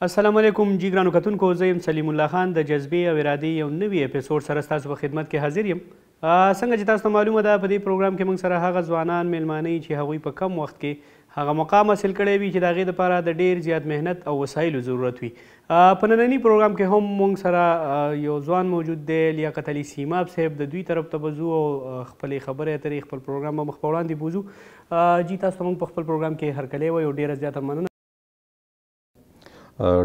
السلام علیکم جی ګرانو کتونکو زه يم سلیم الله خان د جذبې او ارادې یو نوی اپیسوډ سره ستاسو په خدمت کې حاضر یم څنګه چې تاسو معلومه ده په دې پروګرام کې موږ سره هغه ځوانان میلمانه چې هغوی په کم وخت کې هغه مقام حاصل کړی وي چې د هغې دپاره د ډیر زیات مهنت او وسایلو ضرورت وي په ننني پروګرام کې هم موږ سره یو ځوان موجود دی لیاقت علي سیماب صاحب د دوی طرف ته به ځو او خپلې خبرې اترې خپل پروګرام به مخ په وړاندې بوځو جی تاسو ته موږ په خپل پروګرام کې هرکلی وایو ډیره زیاته مننه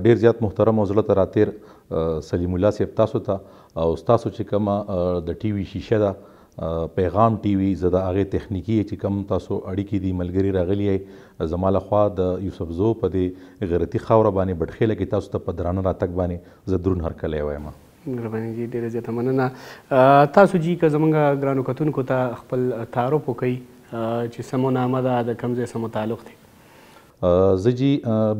ډیر زیات محترم او زړه راتیر سلیم الله صاحب تاسو ته او تاسو چې کومه د ټي وي شیشه ده پیغام ټي وي زه د هغه تخنیکی چې کم تاسو اړیکې دي ملګری راغلی زماله خوا د یوسف زو په دې غیرتی خوره باندې بټخېله کې تاسو ته په درانه راتک باندې زه درون هر کله وایم مهرباني دي ډیره زیاته مننه تاسو جی که زمونږ ګرانو کتونکو ته خپل تعارف وکړئ چې سمو نامه ده د کوم ځای سمو تعلق دی زه جی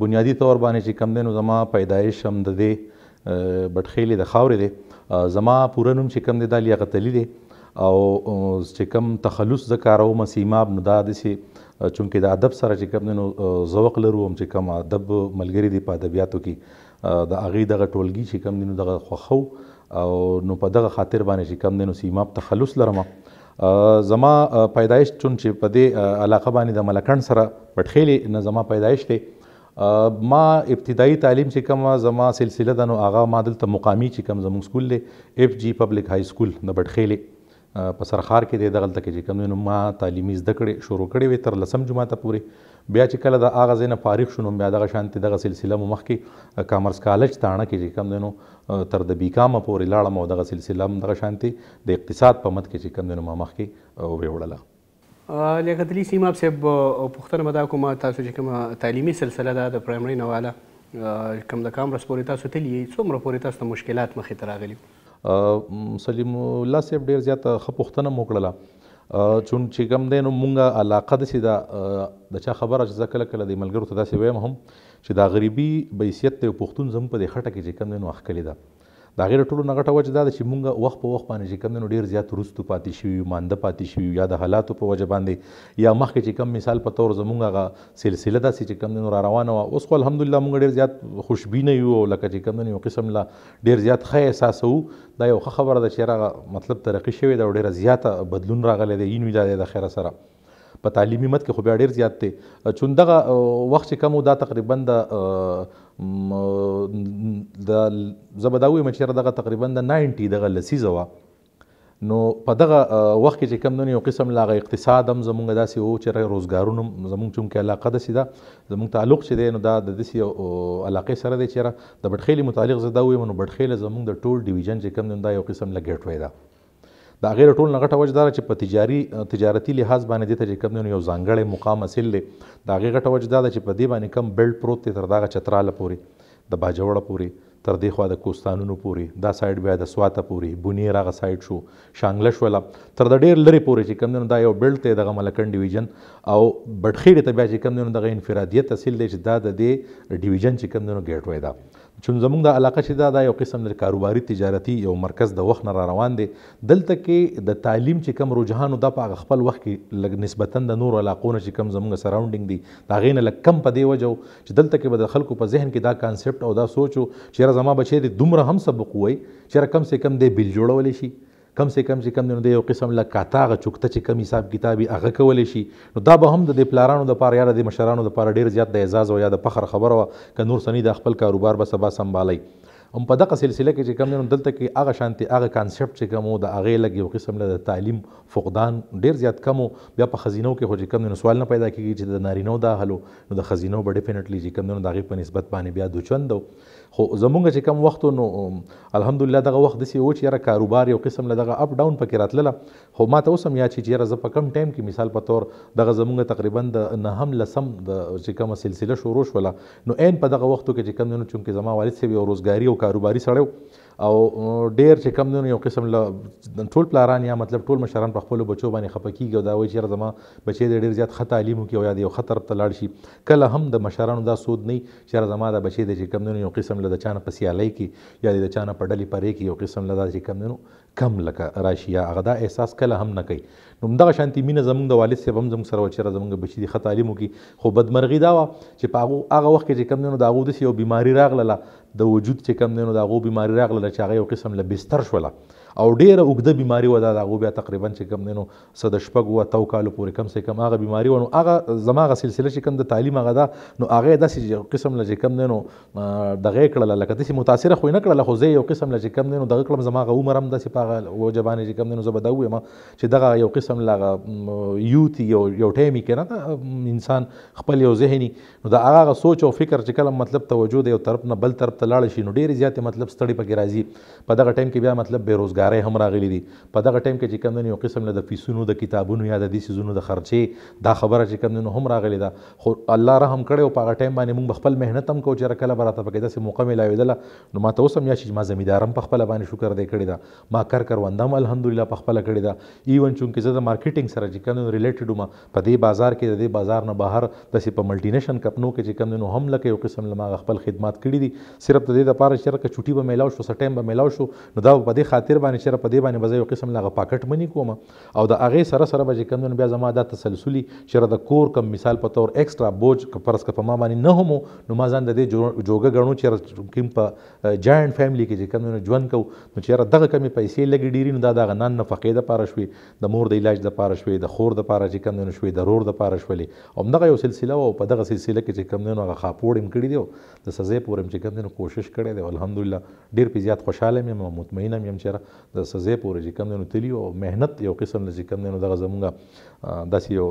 بنیادی طور باندې چې کم دی نو زما پیدایش هم د دې بټخېلې د خاورې دی زما پوره نوم چې کم دی دا لیاقت علي دی او چې کوم تخلص زه کاروم سیماب نو دا داسې چونکې د ادب سره چې کوم نو ذوق لرو هم چې کوم ادب ملګری دی په ادبیاتو کې د هغې دغه ټولګي چې کوم دی نو دغه خوښو او نو په دغه خاطر باندې چې کوم دی نو سیماب تخلص لرم زما پیدایش چون چې په دې علاقه باندې د ملکن سره پټخېلې نه زما پیدایش دی ما ابتدایي تعلیم چې کوم زما سلسله ده نو هغه ما دلته مقامي چې کوم زموږ سکول دی اف جی پبلک های سکول د بټخېلې په سرخار کې د دغلته کې چې کوم ما تعلیمي زده کړې شروع کړې وې تر لسم جماعت پورې بیا چې کله د اغاز نه فارغ شونم بیا دغه شانتي دغه سلسله مو مخکې کامرس کالج تاڼه کې چې کوم دنو تر د بیکام پورې لاړم او دغه سلسله دغه شانتي د اقتصاد په مد کې چې کوم دنو ما مخکې ویوړله لګدلی سیماب صاحب پښتنه مدا کوم تاسو چې کوم تعلیمي سلسله ده د پرایمري نواله کم د کامرس پورې تاسو تللی څومره پورې تاسو مشکلات مخې ته راغلي سلیم الله صاحب ډیر زیاته خپوښتنه مو کړله چون چې کوم دی نو مونږه علاقه داسې ده د چا خبره چې زه کله کله د ملګرو ته داسې ویم هم چې دا غریبي بحیثیت دی پښتون زموږ په دې خټه کې چې کوم دی نو اخکلې ده د هغې د ټولو نه غټه وجه دا ده چې موږ وخت په وخت باندې چې کوم دی نو ډېر زیات وروستو پاتې شوي یو مانده پاتې شوي یا د حالاتو په وجه باندې یا مخکې چې کوم مثال په طور زموږ هغه سلسله داسې چې کوم دی نو را روانه وه اوس خو الحمدلله موږ ډېر زیات خوشبینه یو او لکه چې کوم دی نو یو قسم له ډېر زیات ښه احساسوو دا یو ښه خبره ده چې هغه مطلب ترقي شوې ده او ډېره زیاته بدلون راغلی دی اینوي دا د خیره سره په تعلیمي مت کې خو بیا ډیر زیات دی چون دغه وخت چې کم دا تقریبا د د زبدا وي مچره دغه تقریبا د 90 دغه لسیزه وا نو په دغه وخت کې چې کم نه یو قسم لاغه اقتصاد هم زمونږ داسې وو چې روزګارونه زمونږ چون کې علاقه ده سیده زمونږ تعلق چې دی نو دا د دې علاقې سره دی چې د بټخېلې متعلق زده وي نو بټخېله زمونږ د ټول ډیویژن چې کم نه دا یو قسم لګټوي ده د هغې له ټولو نه غټه وجه دا ده چې په تجاري تجارتي لحاظ باندې دې ته چې کوم دی یو ځانګړی مقام حاصل دی د هغې غټه وجه دا ده چې په دې باندې کم بلډ پروت دی تر دغه چتراله پورې د باجوړه پورې تر دې خوا د کوستانونو پورې دا سایډ بیا د سواته پورې بونیر هغه سایډ شو شانګله شوله تر د ډېر لرې پورې چې کم دی نو دا یو بلډ دی دغه ملکن ډیویژن او بټخېړې ته بیا چې کم دی نو دغه انفرادیت تحصیل دی چې دا د دې ډیویژن چې کم دی نو ګیټ وی ده چون زمونږ د علاقه چې دا دا یو قسم د کاروباري تجارتي یو مرکز د وخت نه روان دی دلته کې د تعلیم چې کم رجحانو دا په خپل وخت کې لګ نسبتا د نورو علاقو نه چې کم زمونږ سراوندینګ دي دا غینه لګ کم په دی وجو چې دلته کې به د خلکو په ذهن کې دا کانسپټ او دا سوچو چې زما بچی د دومره هم سبق وای چې کم سه کم دی بل جوړولې شي کم سه کم چې کم دی نو د یو قسم له کاتاغه چوکته چې کم حساب کتابي هغه کولی شي نو دا به هم د دې پلارانو دپاره یا د مشرانو دپاره ډېر زیات د اعزاز او یا د فخر خبره وه که نور سني د خپل کاروبار به سبا سنبالئ هم په دغه سلسله کې چې کوم نن دلته کې هغه شانتي هغه کانسپټ چې کوم د هغه لګي یو قسم له تعلیم فقدان ډیر زیات کم بیا په خزینو کې خو چې کوم نن سوال نه پیدا کیږي چې د نارینو دا حلو نو د خزینو به ډیفینټلی چې کوم نن دغه په نسبت باندې بیا دوچند خو زمونږ چې کوم وخت نو الحمدلله دغه وخت دسی و چې یاره کاروبار یو قسم له دغه اپ ډاون پکې راتلله خو ما ته اوس هم یا چې یاره زه په کم ټایم کې مثال په تور دغه زمونږ تقریبا د نه هم لسم د چې کومه سلسله شروع شوله نو عین په دغه وختو کې چې کوم نن چونکې زما والد سیب یو روزګاری او کاروباري سړی او ډیر چې کم نه یو قسم له ټول پلاران یا مطلب ټول مشران په خپل بچو باندې خپکیږي او دا وایي چې زما بچي ډیر زیات ښه تعلیم وکړي او یا یو خطر ته لاړ شي کله هم د مشرانو دا سود نه چې زما دا بچي د چې کم نه یو قسم له د چانه په سیالۍ کې یا د چانه په ډلې پرې کې یو قسم له دا چې کم نه کم لکه راشي یا هغه دا احساس کله هم نه کوي نو دغه شانتي مینه زمونږ د والد صاحب هم زمونږ سره وچره زمونږ بچی د ښه تعلیم وکړي خو بدمرغي دا وه چې په هغو هغه وخت کې چې کم دی نو د هغو داسې یو بیماري راغله د وجود چې کم دی نو د هغو بیماري راغله چې هغه یو قسم له بستر شوله او ډیره اوږده بیماری و دا د هغو بیا تقریبا چې کوم دی نو څه د شپږو اتو کالو پورې کم سې کم هغه بیماری وه نو هغه زما هغه سلسله چې کوم د تعلیم هغه ده نو هغه یې داسې یو قسم له چې کوم دی نو دغه یې کړله لکه داسې متاثره خو یې نه کړله خو زه یو قسم له چې کوم دی نو دغه کړم زما هغه عمر هم داسې په هغه وجه باندې چې کوم دی نو زه به دا ووایم چې دغه یو قسم له یوت یو یو ټایم یې که انسان خپل یو ذهني نو د هغه سوچ او فکر چې کله مطلب توجه د یو طرف نه بل طرف ته لاړه شي نو ډېرې زیاتې مطلب ستړي پکې راځي په دغه ټایم کې بیا مطلب بېروزګار بیکارۍ هم راغلي دي په دغه ټایم کې چې کوم یو قسم له د فیسونو د کتابونو یا د دې سیزونو د خرچې دا خبره چې کوم هم راغلي ده خو الله رحم کړی په هغه ټایم باندې موږ خپل مهنت هم کو چې راکله به راته پکې داسې موقع ملاوېدله نو ما ته اوس هم یا چې ما زمیندارم په خپله باندې شکر دی کړی ده ما کار کرونده هم الحمدلله په خپله کړې ده ایون چونکې زه د مارکیټینګ سره چې کوم ریلیټډ وم په دې بازار کې د دې بازار نه بهر داسې په ملټی نېشن کمپنو کې چې کوم نو هم لکه یو قسم لما خپل خدمات کړې دي صرف د دې لپاره چې راکه چټي به میلاو شو سټیم به میلاو شو نو دا په دې خاطر باندې باندې چېرې په دې باندې به زه یو قسم له هغه پاکټ منی کوم او د هغې سره سره به چې کوم بیا زما دا تسلسلي چېرې د کور کم مثال په تور ایکسټرا بوج که فرض که په ما باندې نه هم نو ما ځان د دې جوګه ګڼو چې کوم په جاینټ فیملی کې چې کوم ژوند کوو نو چې یاره دغه کمې پیسې لګې ډېرې نو دا دغه نان نفقې دپاره شوې د مور د علاج دپاره شوې د خور دپاره چې کوم شوې د رور دپاره شولې همدغه یو سلسله او په دغه سلسله کې چې کوم هغه خاپوړ هم کړي دی د سزې پورې هم چې کوم کوشش کړی دی الحمدلله ډېر پې زیات خوشحاله یم مطمئن هم یم چې د سزې پورې چې کوم تلی او محنت یو قسم نه چې کوم دغه زمونږ داسې یو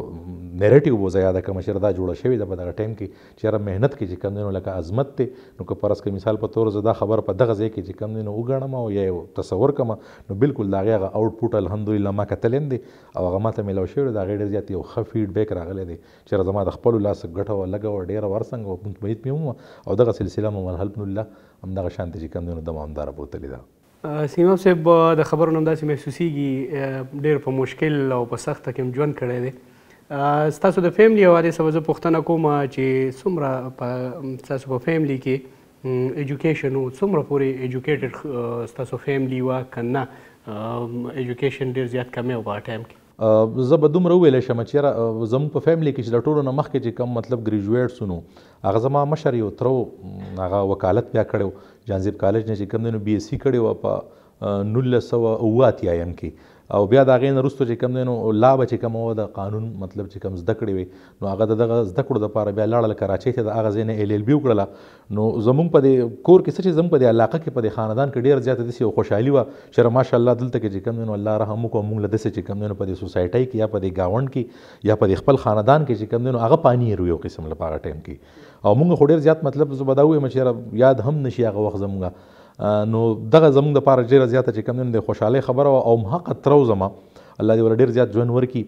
نیریټیو وځه یاده کړم چې دا جوړه شوې ده په دغه ټایم کې چې یاره محنت کې چې کم دی نو لکه عظمت دی نو که فرض که مثال په طور زه دا خبر په دغه ځای کې چې کم دی نو وګڼم او یا یو تصور کم نو بالکل د هغې هغه آوټپوټ الحمدلله ما کتلی هم دی او هغه ماته میلاو شوی دی د هغې ډېر زیات یو ښه فیډبیک راغلی دی چې یاره زما د خپلو لاسه ګټه وه لږه وه ډېره ورڅنګه وه مطمئن مې هم او دغه سلسله مو الحمدلله همدغه شانتې چې کم دی نو دوامداره بوتلې ده سیما صاحب د خبرو نوم داسې محسوسیږي ډېر په مشکل او په سخته کې ژوند کړی دی ستاسو د فیملی حوالې سره زه پوښتنه کوم چې څومره په ستاسو په فیملی کې ایجوکیشن و څومره پورې ایجوکیټډ ستاسو فیملی وه که نه ایجوکیشن ډېر زیات کمی و په ټایم کې زه به دومره ویلی شم چې یاره زموږ په فیملی کې چې د ټولو نه مخکې چې کوم مطلب ګریجویټ سو نو هغه زما مشر یو ترو هغه وکالت بیا کړی و جانزیب کالج نه چې کوم دی نو بی ایس سي کړی وه په نولس سوه اوه اتیا یم کې او بیا د هغې نه وروسته چې کوم دی نو لا به چې کوم وه د قانون مطلب چې کوم زده کړې وې نو هغه د دغه زده کړو دپاره بیا لاړل کراچۍ ته د هغه ځای نه ایل ایل بي وکړله نو زمونږ په دې کور کې څه چې زموږ په دې علاقه کې په دې خاندان کې ډېر زیاته داسې یو خوشحالي وه چېره ماشاءالله دلته کې چې کوم دی نو الله رحم وکړو مونږ له داسې چې کوم دی نو په دې سوسایټۍ کې یا په دې ګاونډ کې یا په دې خپل خاندان کې چې کوم دی نو هغه پانی یې یو قسم لپاره ټایم کې او مونږ خو ډېر زیات مطلب زه به دا ووایم چې یاد هم نشي هغه وخت زمونږ نو دغه زموږ د پاره ډیره زیاته چې کوم د خوشحالۍ خبره او محقق ترو زما الله دې ور ډیر زیات ژوند ورکي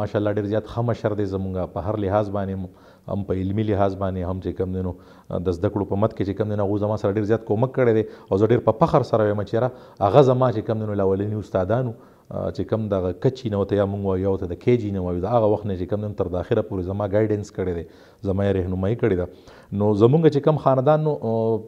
ماشاءالله ډیر زیات خمه شر دې زمونږ په هر لحاظ باندې هم په علمي لحاظ باندې هم چې کم دینو د زده کړو په مت کې چې کم دینو هغه زما سره ډیر زیات کومک کړی دی او زه ډیر په فخر سره یم چې را هغه زما چې کم دینو لاولنی استادانو چې کم دغه کچی نه وته یا مونږ وایو ته د کیجی نه وایو دا هغه وخت نه چې کم تر د اخره پورې زما ګایډنس کړی دی زما یې رهنمایي کړې ده نو زمونږ چې کم خاندان نو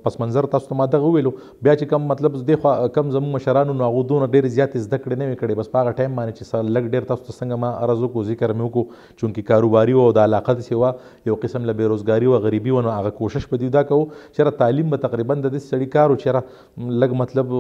پس منظر تاسو ته ما دغه ویلو بیا چې کم مطلب د کم زمونږ مشرانو نو هغه دونه ډېر زیات زده کړې نه وي کړې بس په هغه ټایم باندې چې سر لګ ډېر تاسو ته څنګه ما ارزو کو ذکر مې وکړو چونکی کاروباري او د علاقه سیوا یو قسم له بیروزګاری او غریبي ونه هغه کوشش په دې دا کوو چې تعلیم به تقریبا د دې سړي کارو چې لګ مطلب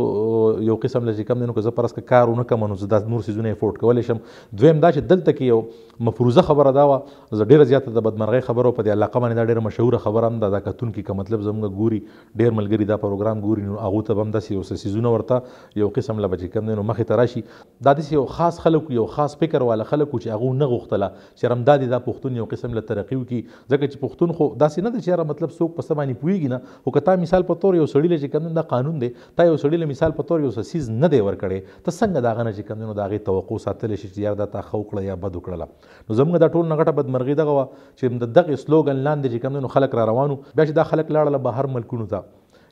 یو قسم له چې کم نه نو که زه پرسکه کارونه کوم نو زه دا نور سيزونه افورد کولی شم دویم دا چې دلته کې یو مفروضه خبره دا وه زه ډېره زیاته د بدمرغۍ خبره په په دې علاقه باندې دا ډېره مشهوره خبره هم ده دا کتونکي که مطلب زموږ ګوري ډېر ملګري دا پروګرام ګوري نو هغو ته به هم داسې یو څه څیزونه ورته یو قسم له به چې کوم دی نو مخې ته راشي دا داسې یو خاص خلک یو خاص فکر والا خلک چې هغو نه غوښتله چې رمدادې دا پښتون یو قسم له ترقي وکړي ځکه چې پښتون خو داسې نه ده چې یاره مطلب څوک په څه باندې پوهېږي نه خو که تا مثال په تور یو سړي له چې کوم دا قانون دی تا یو سړي له مثال په تور یو څه څیز نه دی ورکړی ته څنګه دغه نه چې کوم دی نو د هغې توقع ساتلی شي چې یار دا تا ښه وکړه یا بد وکړله نو زموږ دا ټول نه غټه بدمرغي دغه وه چې د دغې سلوګن لاندې چې کوم نو خلک را روانو بیا چې دا خلک لاړل بهر ملکونو ته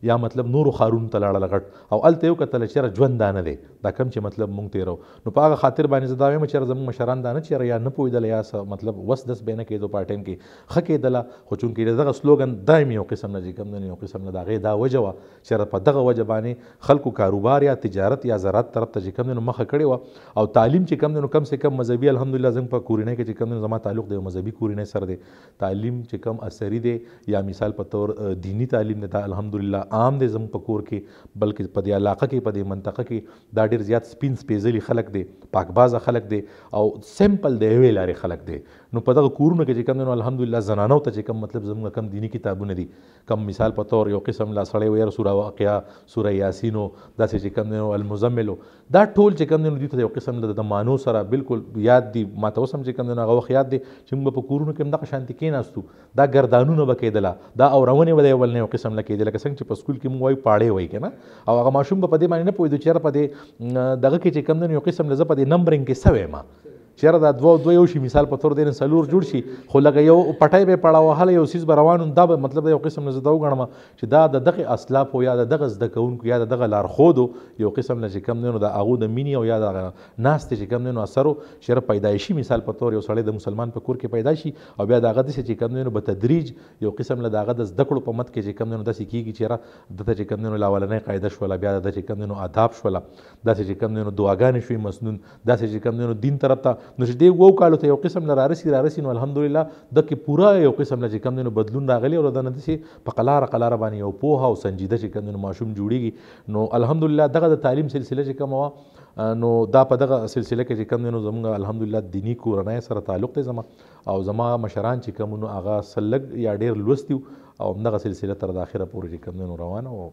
یا مطلب نورو خارونو ته لاړل غټ او الته یو کتل چې ژوند دانه دی دا کم چې مطلب مونږ تیرو نو په هغه خاطر باندې زدا وایم چې زموږ مشران دانه چې یا نه پویدل یا مطلب وس دس بینه کېدو په ټیم کې خکې دلا خو چون کې دغه سلوګن دایمي یو قسم نه کم نه یو قسم نه دا غي دا وجه وا چې په دغه وجه باندې خلکو کاروبار یا تجارت یا زراعت طرف ته کم نه مخه کړي وا او تعلیم چې کم نه کم سه کم مذهبي الحمدلله زنګ په کورینه کې چې کم نه زما تعلق دی مذهبي کورینه سره دی تعلیم چې کم اثري دی یا مثال په تور دینی تعلیم نه دا الحمدلله عام دی زموږ په کور کې بلکې په دې علاقه کې په دې منطقه کې دا ډېر زیات سپین سپیزلي خلک دی پاکبازه خلک دی او سیمپل د یوې لارې خلک دی نو په دغه کورونو کې چې کوم دی نو الحمدلله زنانو ته چې کوم مطلب زموږ کم دینی کتابونه دي کم مثال په طور یو قسم لا سړی ویره سوره واقعه سوره یاسین او داسې چې کوم دی نو المزمل دا ټول چې کوم دی نو دوی ته یو قسم د مانو سره بالکل یاد دي ما ته اوس هم چې کوم دی نو هغه وخت یاد دی چې موږ په کورونو کې هم دغه شانتي کېناستو دا ګردانونه به کېدله دا اورونې به د یو نه یو قسم نه کېدله لکه څنګه چې په سکول کې موږ وایو پاړې وایي که نه او هغه ماشوم به په دې باندې نه پوهېدو چې یاره په دې دغه کې چې کوم دی نو یو قسم له زه په دې نمبرنګ کې څه وایم چې یاره دا دوه دوه یو شي مثال په تور دی نن څلور جوړ شي خو لکه یو پټی به یې پړه وهله یو څیز به روان دا به مطلب یو قسم نه زه دا وګڼم چې دا د دغې اسلافو یا د دغه زده کوونکو یا د دغه لارښودو یو قسم نه چې کم دی نو د هغو د مینې او یا د ناستې چې کم دی نو اثرو چې یاره پیدایشي مثال په تور یو سړی د مسلمان په کور کې پیدا شي او بیا د هغه داسې چې کم دی نو به تدریج یو قسم له د هغه د زده کړو په مد کې چې کم دی نو داسې کېږي چې یاره دته چې کم دی نو لاولنۍ قاعده شوله بیا د چې کم دی نو آداب شوله داسې چې کم دی نو دعاګانې شوې مسنون داسې چې کم دی نو دین طرف ته نږدې وو کالو ته یو قسم نه رارسي رارسي نو الحمدلله دکې پوره یو قسم نه چې کم دی نو بدلون راغلی او دنه داسې په قلاره قلاره باندې یو پوهه او سنجیده چې کم دی نو ماشوم جوړیږي نو الحمدلله دغه د تعلیم سلسله چې کم وه نو دا په دغه سلسله کې چې کوم دی نو زموږ الحمدلله دینی کورنۍ سره تعلق دی زما او زما مشران چې کوم نو هغه سلګ یا ډیر لوستي او همدغه سلسله تر د اخره پورې چې کوم دی نو روانه او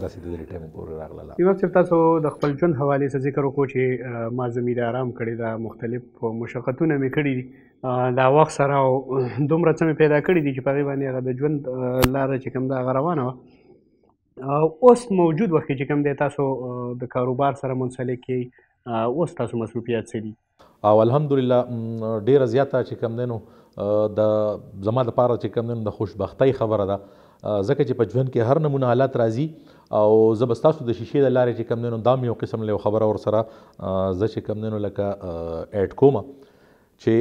داسې د دې ټیم پورې راغله یو وخت تاسو د خپل ژوند حواله سره ذکر وکړو چې ما زمير آرام کړی دا مختلف مشقتونه مې کړی دي دا وخت سره دومره څه پیدا کړی دي چې په باندې هغه د ژوند لار چې کوم دا روانه و اوس موجود وخت چې کوم دی تاسو د کاروبار سره منسلک کی اوس تاسو مصروفیت څه دي او الحمدلله ډیره زیاته چې کوم دینو د زما د پاره چې کوم دینو د خوشبختی خبره ده ځکه چې په ژوند کې هر نمونه حالات راځي او زه به ستاسو د شیشې د لارې چې کم دی نو دا مې یو قسم له خبره ورسره زه چې کم دی نو لکه ایډ کومه چې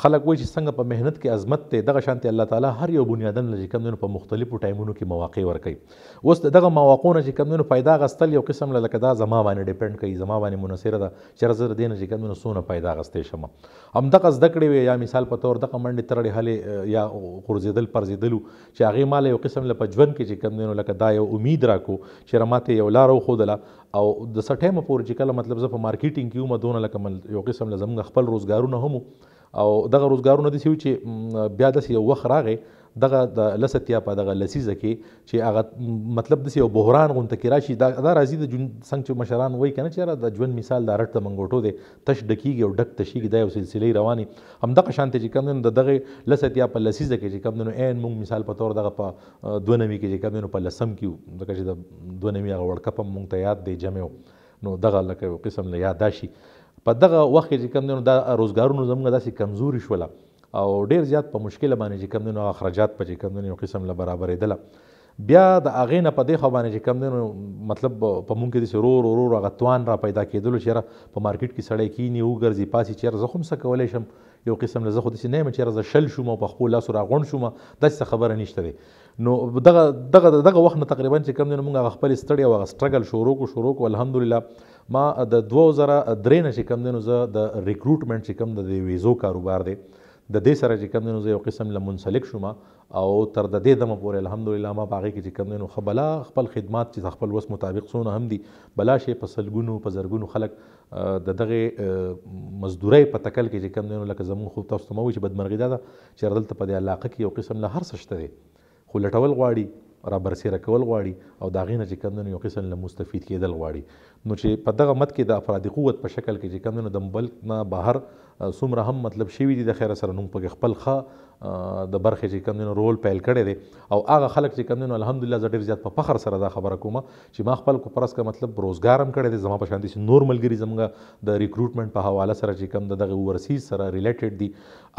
خلک وایي چې څنګه په مهنت کې عظمت دی دغه شانتي الله تعالی هر یو بنیادن چې کم دینو په مختلفو ټایمونو کې مواقع ورکوي اوس دغه مواقعو نه چې کم دینو پیدا غستل یو قسم لکه دا زما باندې ډیپند کوي زما باندې منصره ده چې زه دینه چې کم دینو سونه پیدا غستې شم هم دغه زده کړې وي یا مثال په تور دغه منډې ترړې هلې یا غورځېدل پرځېدلو چې هغې ما یو قسم له په ژوند کې چې کم دینو لکه دا یو امید راکو چې رماته یو لار وښودله او د څه ټایمه پورې چې کله مطلب زه په مارکیټینګ کې وم دونه لکه یو قسم له زموږ خپل روزګارونه هم او دغه روزګارونه داسې وي چې بیا داسې یو وخت راغی دغه د لسټیا په دغه لسیزه کې چې هغه مطلب داسې یو بحران غونته کې راشي دا دا راځي د څنګه چې مشران وایي کنه چې د ژوند مثال د رټ د منګوټو دی تش ډکیږي او ډک تشیږي دا یو سلسله رواني همدغه شانته چې کم د دغه لسټیا په لسیزه کې چې کم نو عین موږ مثال په تور دغه په دوه نوي کې چې کم نو په لسم کې دغه چې د دوه نوي هغه ورکپ موږ ته یاد دی جمعو نو دغه لکه یو قسم له یاداشي په دغه وخت کې چې کم دی نو دا روزګارونه زموږ داسې کمزوري شوله او ډیر زیات په مشکله باندې چې کم دی نو اخراجات په چې کم دی نو قسم له برابرېدله بیا د هغې نه په دې خوا باندې چې کم دی نو مطلب په مونږ کې داسې رور رور هغه توان را پیدا کېدلو چې یاره په مارکیټ کې سړی کینی وګرځي پاسي چې یاره زه خو هم څه کولی شم یو قسم له زه خو داسې نه یم چې یاره زه شل شوم او په خپلو لاسو راغونډ شوم داسې څه خبره نشته دی نو دغه دغه دغه وخت نه تقریبا چې کم دی نو مونږ هغه خپل ستړی او هغه سټرګل شروع کړو شروع کړو الحمدلله ما د 2003 نشي کم دینو زه د ریکروټمنټ چې کم د ویزو کاروبار دی د دې سره چې کم دینو زه یو قسم له منسلک شوم او تر د دې دمه پورې الحمدلله ما باغې کې چې کم دینو خبلا خپل خدمات چې خپل وس مطابق سونه هم دي بلا شی په سلګونو په زرګونو خلک د دغه مزدوري په تکل کې چې کم دینو لکه زمون خو تاسو ته مو چې بدمرغي ده چې ردلته په دې علاقه کې یو قسم له هر څه شته دي خو لټول غواړي را برسیره کول غواړي او دا غینه چې کمونه یو قسم له مستفید کېدل غواړي نو چې په دغه مت کې د افرادي قوت په شکل کې چې کمونه د ملک نه بهر څومره هم مطلب شوي دي د خیر سره نوم په خپل ښه د برخې چې کوم دینو رول پیل کړی دی او هغه خلک چې کوم دینو الحمدلله زه ډېر زیات په پخر سره دا خبره کوم چې ما خپل کو پرس کا مطلب روزګار هم کړی دی زما په شان دي نور ملګری زموږ د ریکروټمنټ په حواله سره چې کوم دغه ورسیز سره ریلیټډ دي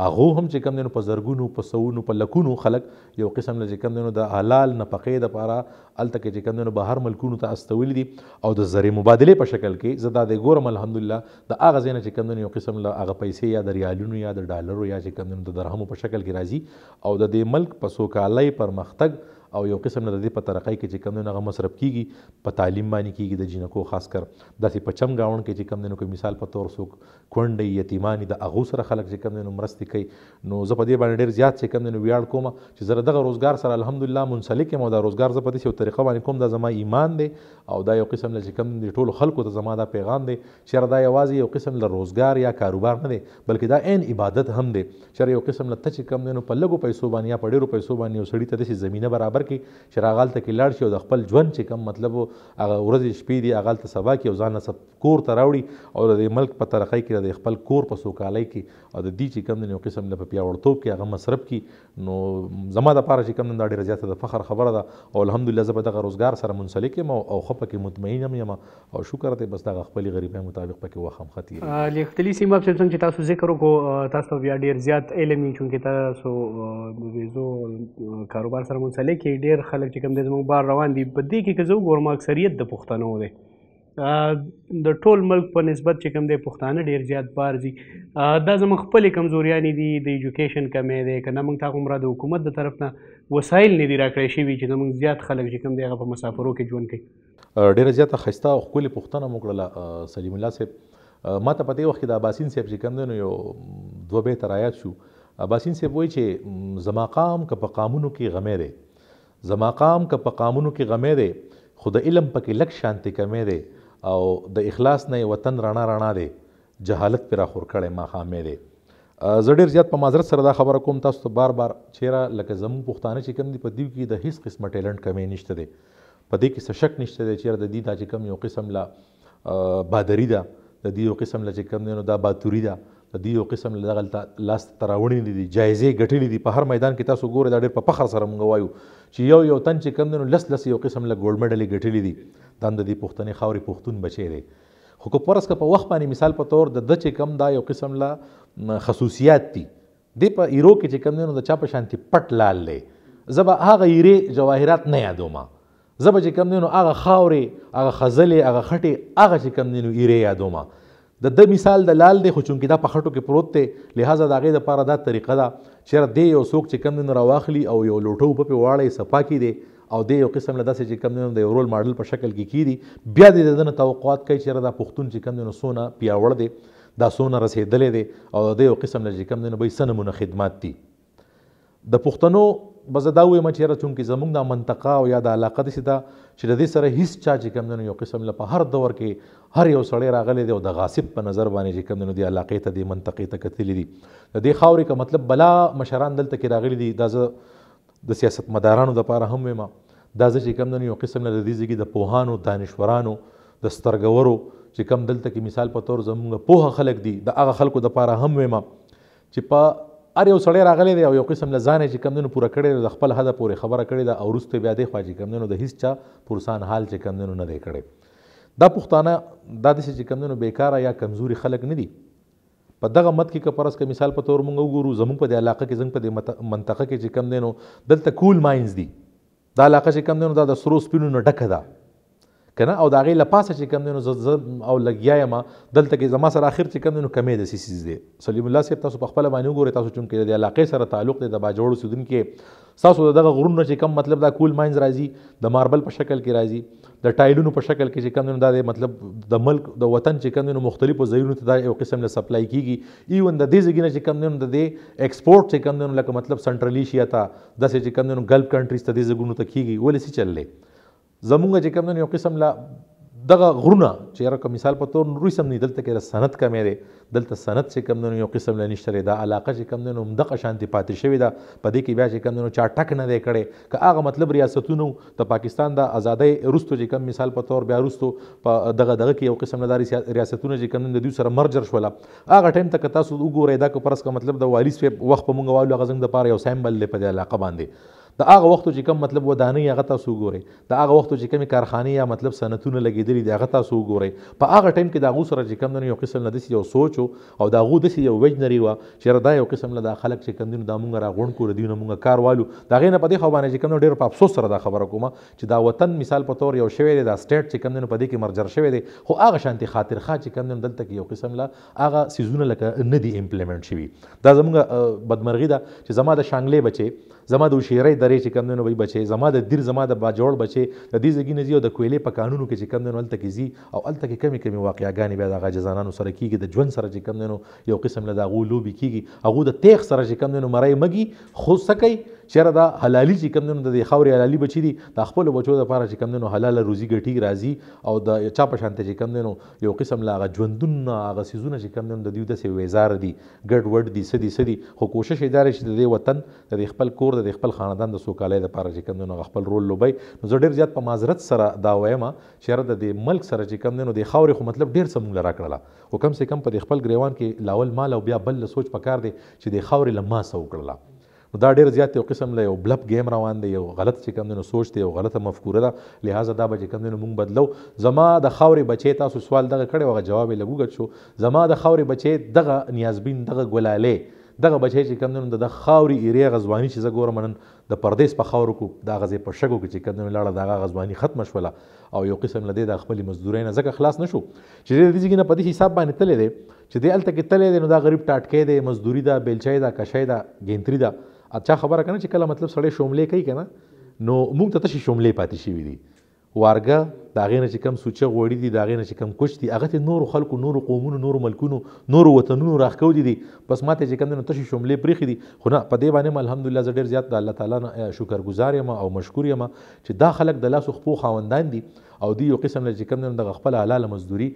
هغه هم چې کوم دینو په زرګونو په سوونو په لکونو خلک یو قسم له چې کوم دینو د حلال نه پخې د پاره الته کې چې کوم دینو بهر ملکونو ته استول دي او د زری مبادله په شکل کې زدا د ګورم الحمدلله د هغه زینه چې کوم دینو یو قسم له هغه پیسې یا د ریالونو یا د ډالرو یا چې کوم دینو د درهمو په شکل کې کې راځي او د دې ملک په سوکالۍ پرمختګ او یو قسم نه د دې په طرقې کې چې کم نه هغه مصرف کیږي په تعلیم باندې کیږي د جنکو خاص کر داسې په چم گاون کې چې کم نه کوم مثال په تور سوک کونډې یتیمانی د اغو سره خلک چې کم نه مرستي کوي نو زه په دې باندې ډیر زیات چې کم نه ویاړ کوم چې زره دغه روزګار سره الحمدلله منسلک یم او دا روزګار زه په دې یو طریقه باندې کوم دا زما ایمان دی او دا یو قسم چې کم د ټولو خلکو ته زما دا پیغام دی چې دا یوازې یو قسم له روزګار یا کاروبار نه دی بلکې دا عین عبادت هم دی چې یو قسم له ته چې کم نه په لګو پیسو باندې یا په ډیرو پیسو باندې یو سړی ته داسې زمینه برابر سفر کې چې راغلته کې لاړ شي او د خپل ژوند چې کم مطلب هغه ورځې شپې دي هغه هلته سبا کې او ځان سب کور ته راوړي او د ملک په ترقۍ کې د خپل کور په سوکالۍ کې او د دې چې کم دی یو قسم نه په پیاوړتوب کې هغه مصرف کې نو زما دپاره چې کم دا ډېره زیاته د فخر خبره ده او الحمدلله زه به دغه روزګار سره منسلک یم او ښه پکې مطمئن هم یم او شکر دی بس دغه خپلې غریبۍ مطابق پکې وخم خطي لیختلي سیمه په څنګه چې تاسو ذکر وکړو تاسو بیا ډېر زیات علمي چونکې تاسو د ویزو کاروبار سره منسلک کې ډیر خلک چې کوم دي زموږ بار روان دي په دې کې که زه وګورم اکثریت د پښتنو دي د ټول ملک په نسبت چې کوم دي پښتانه ډیر زیات بار دي دا زموږ خپل کمزوریانې دي د ایجوکیشن کمې دي کنه موږ ته کومره د حکومت د طرف نه وسایل نه دي راکړی شوي چې موږ زیات خلک چې کوم دي هغه په مسافرو کې ژوند کوي ډیر زیات خسته او خپل پښتنه موږ سلیم الله صاحب ما ته پدې وخت کې د اباسین صاحب چې کوم دی یو دوه به ترایات شو اباسین صاحب وایي چې زما قام که په قامونو کې غمې دی زما قام که په قامونو کې غمې دی خو د علم پکې لک شانتي کمې دی او د اخلاص نه وطن رڼا رڼا دی جهالت پر اخور کړي ما خامې دی زه ډېر زیات په معذرت سره دا خبره کوم تاسو ته بار بار چیرې لکه زموږ پښتانه چې کم دي په دیو کې د هیڅ قسمه ټیلنټ کمی نشته دی په دې کې څه شک نشته دی چیرې د دې دا چې کم یو قسم لا بادری ده د دې یو قسم لا چې کم دی نو دا باتوري ده د دې یو قسم له دغه لاس تراوړي دي جایزې ګټلې دي په هر میدان کې تاسو ګوره دا ډېر په فخر سره مونږ وایو چې یو یو تن چې کم نو لس لس یو قسم له ګولډ مډلې ګټلې دي دا د دې پښتنې خاورې پښتون بچی دی خو که پرس که په وخت باندې مثال په تور د د چې کم دا یو قسم له خصوصیات دي د په ایرو کې چې کم نو د چا په شانتي پټ لال دی زه به هغه ایرې جواهرات نه یادومه زه به چې کم نو هغه خاورې هغه خزلې هغه خټې هغه چې کم نو ایرې یادومه د د مثال د لال دی خو چونکې دا په خټو کې پروت دی لہذا د هغې دپاره دا طریقه ده چېره دی یو څوک چې کم دی راواخلي او یو لوټه اوبه پې واړی سپا کې دی او دی یو قسم له داسې چې کم دی د یو رول ماډل په شکل کې کیدي بیا د دنه توقعات کوي چېره دا پښتون چې کم دی نو څونه پیاوړ دی دا څونه رسېدلی دی او د یو قسم له چې کم دی نو به یې څه نمونه خدمات دي د پښتنو بس دا وایم چې یاره چونکې زموږ دا منطقه او یا دا علاقه داسې ده چې د دې سره هیڅ چا چې کم یو قسم له په هر دور کې هر یو سړی راغلی دی او د غاصب په نظر باندې چې کم دی علاقې ته دې منطقې ته کتلی دي د دې خاورې که مطلب بلا مشران دلته کې راغلي دي دا زه د سیاستمدارانو دپاره هم وایم دا زه چې کم یو قسم له د دې ځګي د پوهانو دانشورانو د سترګورو چې کم دلته کې مثال په طور زمونږ پوهه خلک دي د هغه خلکو دپاره هم وایم چې په هر یو سړی راغلی دی او یو قسم له ځانه چې کم پوره کړی دی د خپل حده پورې خبره کړې ده او وروسته بیا دی خوا چې کم د هیڅ چا پرسان حال چې کم نه دی کړی دا پښتانه دا داسې چې کم بیکاره یا کمزوري خلک نه دي په دغه مت کې که پرس که مثال په تور موږ وګورو زموږ په دې علاقه کې زموږ په دې منطقه کې چې کم دی نو دلته کول ماینز دي دا علاقه چې کم دی نو دا د سرو سپینو نه ډکه ده کنه او داغه لپاسه چې کم دینو او لګیا یم دلته کې زما سره اخر چې کم دینو کمې د سیسیز دی سلیم الله صاحب تاسو په خپل باندې وګورئ تاسو چون کې د علاقې سره تعلق دی د باجوړو سودن کې تاسو دغه غرونو چې کم مطلب دا کول ماینز راځي د ماربل په شکل کې راځي د ټایلونو په شکل کې چې کم دینو دا دی مطلب د ملک د وطن چې کم دینو مختلفو ځایونو ته دا یو قسم له سپلای کیږي ایون د دې ځګینه چې کم دینو د دې ایکسپورټ چې کم دینو لکه مطلب سنټرل ایشیا ته داسې چې کم دینو ګلف کنټریز ته دې ځګونو ته کیږي ولې څه چللې زمونږ چې کوم یو قسم لا دغه غرونه چې یاره کوم مثال په تور نوري سم نه دلته کې سند کمې دی دلته سند چې کوم یو قسم له نشته دا علاقه چې کوم نو دغه شانتي پاتې شوی دا په دې کې بیا چې کوم نو چا ټک نه دی کړي که هغه مطلب ریاستونو ته پاکستان د ازادۍ رستو چې کوم مثال په تور بیا رستو په دغه دغه کې یو قسم لداري ریاستونه چې کوم د دوی سره مرجر شول هغه ټیم ته که تاسو وګورئ دا که پرس کا مطلب د والیس وخت په مونږ والو غزنګ د پاره یو سیمبل دی په دې علاقه باندې د هغه وخت چې کوم مطلب ودانۍ هغه تاسو ګورئ د هغه وخت چې کوم کارخانه یا مطلب صنعتونه لګیدلې دي هغه تاسو ګورئ په هغه ټایم کې دا غو سره چې کوم نه یو قسم نه دسی یو سوچ او دا غو دسی یو وجنری و چې دا یو قسم له خلک چې کوم دین د مونږ را غون کور دین مونږ کاروالو دا غینه په دې خو باندې چې کوم ډیر په افسوس سره دا خبره کوم چې دا وطن مثال په تور یو شوی دی دا سټیټ چې کوم دین په دې کې مرجر شوی دی خو هغه شانتي خاطر خا چې کوم دین دلته یو قسم له هغه سیزونه لکه نه دی امپلیمنٹ شوی دا زمونږ بدمرغي ده چې زما د شانګلې بچي زما د وشیرۍ درې چې کم دی نو وایي بچی زما د دیر زما د باجوړ بچی د دې زګي نه ځي او د کویلې په کانونو کې چې کم دی نو هلته کې ځي او هلته کې کمې کمې واقعګانې بیا د هغه جزانانو سره کېږي د ژوند سره چې کم دی نو یو قسم له د هغو لوبې کېږي هغو د تیغ سره چې کم دی نو مرۍ مږي خو څه کوي چیرې دا حلالي چې کم دنو د خاوري حلالي بچی دي د خپل بچو لپاره چې کم دنو حلال روزي ګټي راځي او د چا په شانته چې کم دنو یو قسم لا ژوندون هغه سيزونه چې کم دنو د دیو د سي وزار دي ګډ وډ دي سدي سدي خو کوشش ادارې چې د وطن د خپل کور د خپل خاندان د سوکالۍ لپاره چې کم دنو خپل رول لوبي نو زه ډیر زیات په معذرت سره دا وایم چیرې د ملک سره چې کم دنو د خاوري خو مطلب ډیر سمون لرا کړل او کم سه کم په خپل ګریوان کې لاول مال او بیا بل سوچ پکار دی چې د خاوري لمه سو کړل نو دا ډیر زیات یو قسم له یو بلب گیم روان دی یو غلط چې کوم نو سوچ دی یو غلطه مفکوره ده لہذا دا به چې کوم نو مونږ بدلو زما د خاورې بچی تاسو سوال دغه کړی وغه جواب یې لګوګت شو زما د خاورې بچی دغه نیازبین دغه ګلالې دغه بچی چې کوم نو د خاوري ایریا غزوانی چې زه ګورم نن د پردیس په خاورو کې دا غزې په شګو کې چې کوم نو لاړه دغه غزوانی ختم شوله او یو قسم لدی د خپل مزدورۍ نه ځکه خلاص نشو چې د دې ځګنه په دې حساب باندې تللی دی چې دې الته کې تللی دی نو دا غریب ټاټکې دی مزدوري دا بیلچای دا کشای دا ګینتری دا اچھا خبره کنه چې کله مطلب سړی شوملې کوي کنه نو موږ ته تشه شوملې پاتې شي دي وارګه دا غینه چې کم سوچه غوړی دي دا غینه چې کم کوچ دي هغه ته نور خلکو نور قومونو نور ملکونو نور وطنونو راخکو دي بس ماته چې کم نه تشه شوملې پریخي دي خو نه په دې باندې الحمدلله زه ډیر زیات د الله تعالی نه شکرګزار یم او مشکور یم چې دا خلک د لاس خپو خاوندان دي او دی یو قسم لږ کم نه د خپل حلاله مزدوري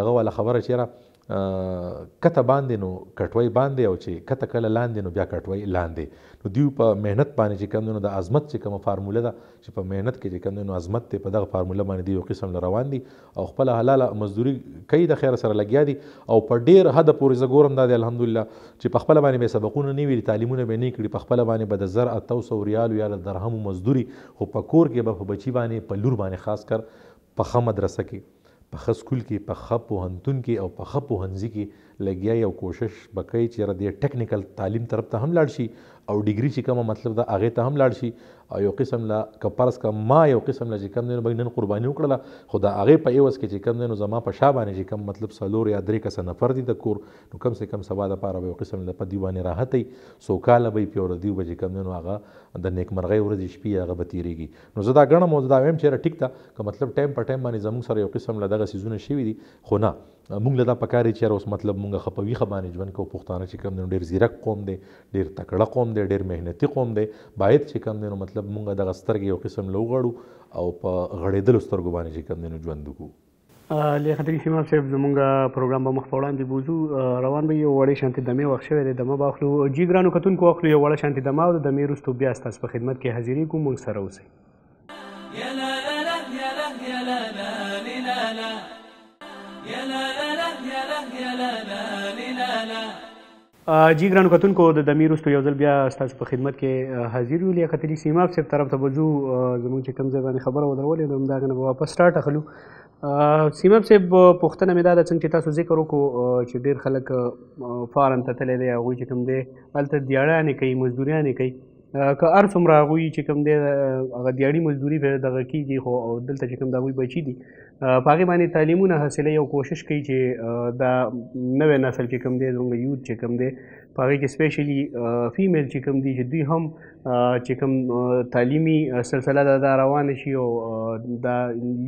دغه ولا خبره چیرې کته باندې نو کټوي باندې او چې کته کله لاندې نو بیا کټوي لاندې نو دیو په مهنت باندې چې کندونو د عظمت چې کوم فارموله ده چې په مهنت کې چې کندونو عظمت ته په دغه فارموله باندې دی یو قسم روان دي او خپل حلاله مزدوري کوي د خیر سره لګیا دي او په ډیر حد پورې زګورم دا دی الحمدلله چې په خپل باندې به سبقونه نه ویلي تعلیمونه به نه کړي په خپل باندې به د زر 300 ریال یا درهم مزدوري خو په کور کې به په بچی باندې په لور باندې خاص کر په خمد رسکه په خپل کې په خپ وهنتون کې او په خپ وهنځي کې لګیا یو کوشش وکړي چې را دې ټیکنیکل تعلیم طرف ته هم لاړ شي او ډیګری چې کومه مطلب دا هغه ته هم لاړ شي او یو قسم لا کپرس کا ما یو قسم لا چې کم نه بینن قرباني وکړه خدا هغه په ایوس کې چې کم نه زما په شابه باندې چې کم مطلب سلور یا درې کس نفر دي د کور نو کم سه کم سبا د پاره یو قسم لا په دیوانه راحتې سو کال به پیور دی به چې کم نه هغه د نیکمرغۍ ورځ شپې هغه به تیریږي نو زدا غنم او زدا ویم چې ټیک تا که مطلب ټایم په ټایم باندې زموږ سره یو قسم لا دغه سيزونه شوي دي خو نه مونږ له دا پکارې چې اوس مطلب مونږ خپوي خبانې ژوند کو پښتانه چې کم ډیر زیرک قوم دی ډیر تکړه قوم دی ډیر مهنتي قوم دی باید چې کم دی نو مطلب مونږ د غسترګې یو قسم لوغړو او په غړېدل سترګو باندې چې کم دی نو ژوند وکړو له خطرې سیما صاحب زمونږ پروګرام به مخ په وړاندې بوزو روان به یو وړې شانتي دمه وخت شوی دی دمه باخلو جی ګرانو کتون کو اخلو یو وړې شانتي دمه او د دمه رستو بیا تاسو په خدمت کې حاضرې کوم مونږ سره اوسئ جی ګران کتونکو د دمیر استو یو ځل بیا ستاسو په خدمت کې حاضر یو لیاقت علي سیماب صاحب طرف ته بجو زمونږ چې کوم ځای باندې خبره ودرولې نو همدغه نه واپس سٹارټ اخلو سیماب صاحب پوښتنه مې دا ده څنګه چې تاسو ذکر وکړو چې ډیر خلک فارم ته تللی دی هغوی چې کوم دی هلته دیاړانې کوي مزدوریانې کوي که هر څومره هغوی چې کوم دی هغه دیاړي مزدوري دغه کېږي خو او دلته چې کوم د هغوی بچي دي پاګې باندې تعلیمونه حاصله یو کوشش کوي چې دا نوې نسل چې کم دی زموږ یوت چې کم دی پاګې کې سپیشلی فیمیل چې کم دی چې دوی هم چې کم تعلیمي سلسله دا روان شي او دا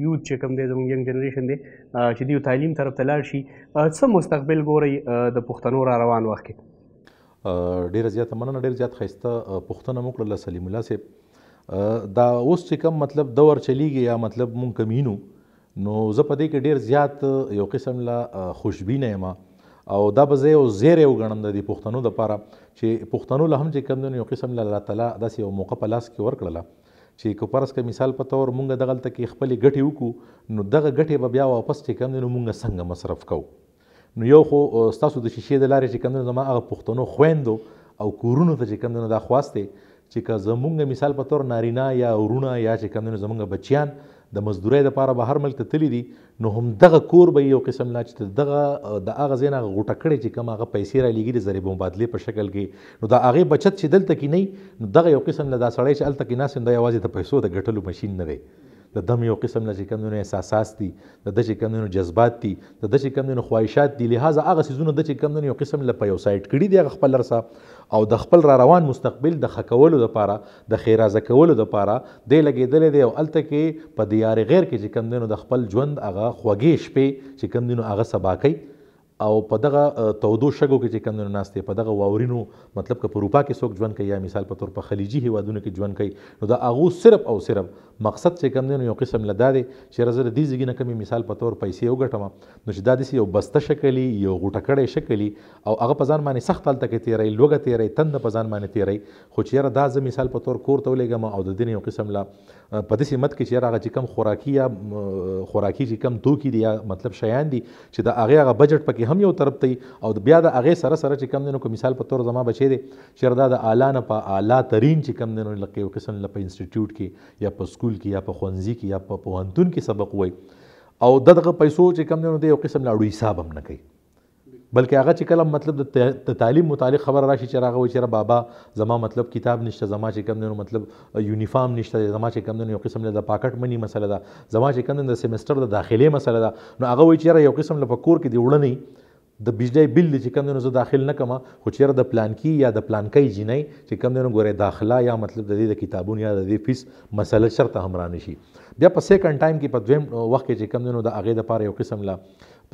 یوت چې کم دی زموږ ینګ جنریشن دی چې دوی تعلیم طرف ته لاړ شي څه مستقبل ګوري د پښتنو را روان وخت کې ډیر زیات مننه ډیر زیات خسته پښتنه موکړه سلیم الله سي دا اوس چې کم مطلب دور چلیږي یا مطلب مونږ کمینو نو زه په دې کې ډیر زیات یو قسم له خوشبینه یم او دا به زه یو زیری وګڼم د دې پښتنو دپاره چې پښتنو له هم چې کم یو قسم له الله تعالی داسې یو موقع په لاس کې ورکړله چې که فرض که مثال په طور مونږ دغلته کې خپلې ګټې وکړو نو دغه ګټې به بیا واپس چې کم دی نو مونږ څنګه مصرف کوو نو یو خو ستاسو د شیشې د لارې چې کم دی زما هغه پښتنو خویندو او کورونو ته چې کم دی نو دا خواستې چې که زمونږ مثال په طور نارینه یا ورونه یا چې کم دی نو زمونږ بچیان د مزدورۍ دپاره به هر ملک ته تللي دي نو همدغه کور به یو قسم لا چې دغه د هغه ځای نه هغه غوټه کړې چې کوم هغه پیسې رالېږي د ضریب مبادلې په شکل کې نو د هغې بچت چې دلته کې نه نو دغه یو قسم نه دا سړی چې هلته کې ناست دا یوازې د پیسو د ګټلو مشین نه دی د دم یو قسم نه چې کمونه احساسات دي د د چې کمونه جذبات دي د د چې کمونه خواهشات دي لہذا هغه سيزونه د چې کمونه یو قسم له په یو سایت کړي دي خپل رسا او د خپل را روان مستقبل د خکولو لپاره د خیرازه کولو لپاره د لګیدل دی او الته کې په دیار غیر کې چې کمونه د خپل ژوند هغه خوږې شپې چې کمونه هغه سبا کوي او په دغه تودو شګو کې چې کمونه ناستې په دغه واورینو مطلب که په اروپا کې څوک ژوند کوي یا مثال په تور په خلیجي هیوادونو کې ژوند کوي نو دا هغو صرف او صرف مقصد چې کم دی نو یو قسم له دا دی چې یاره زه د دې ځګي نه کمې مثال په تور پیسې وګټم نو چې دا داسې یو بسته شکلي یو غوټه کړی شکلي او هغه په ځان باندې سخت هلته کې تیری لوږه تیری تنده په ځان باندې تیری خو چې یاره دا زه مثال په تور کور ته ولېږم او د دې یو قسم له په دې سمت کې چې هغه چې کم خوراکي یا خوراکي چې کم توکي دي یا مطلب شیان دي چې د هغه هغه بجټ پکې هم یو طرف ته او بیا د هغه سره سره چې کم دینو کو مثال په تور زما بچي دي چې دا د اعلی نه په اعلی ترين چې کم دینو لکه یو قسم لپاره انسټیټیوټ کې یا په سکول کې یا په ښوونځي کې یا په پوهنتون کې سبق وای او دغه پیسو چې کم دینو دی یو قسم لا حساب هم نه کوي بلکې هغه چې کله مطلب د تعلیم متعلق خبر راشي چې راغه وي چې بابا زما مطلب کتاب نشته زما چې کم دنو مطلب یونیفارم نشته زما چې کم دنو یو قسم له د پاکټ منی مسله ده زما چې کم دنو د سیمستر د داخلي مسله ده نو هغه وي چې یو قسم له کور کې دی وړنی د بجلی بل چې کم دنو زه داخل نه کما خو چیرې د پلان کی یا د پلان کی جنۍ چې کم دنو ګوره داخله یا مطلب د دې د کتابونو یا د دې فیس مسله شرط هم رانه شي بیا په سیکنډ ټایم کې په دویم وخت کې چې کم دنو د اغه د پاره یو قسم لا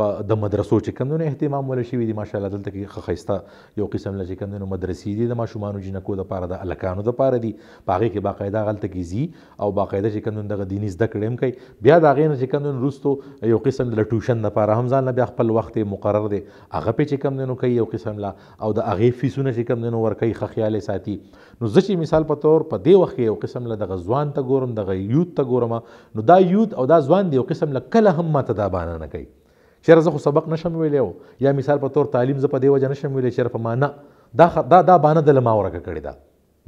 په د مدرسو چې کمونه اهتمام ول شي دي ماشاءالله دلته کې خخېستا یو قسم لږ کمونه مدرسې دي د ماشومان او جنکو د پاره د الکانو د پاره دي پاغه کې باقاعده غلطه کې زی او باقاعده چې کمونه دغه دیني زده کړم کوي بیا دا غین چې کمونه روستو یو قسم د ټوشن د پاره هم ځان بیا خپل وخت مقرر دي هغه په چې کمونه کوي یو قسم لا او د هغه فیسونه چې کمونه ور کوي خخیال ساتي نو ځکه مثال په تور په دی وخت یو قسم له د ځوان ته ګورم د یوت ته ګورم نو دا یوت او دا ځوان دی یو قسم له کله هم ماته دا باندې نه کوي چیرې زه خو سبق نشم ویلی او یا مثال په طور تعلیم زه په دې وجه نشم ویلی چیرې په معنا دا دا دا بانه د ما ورکه کړې ده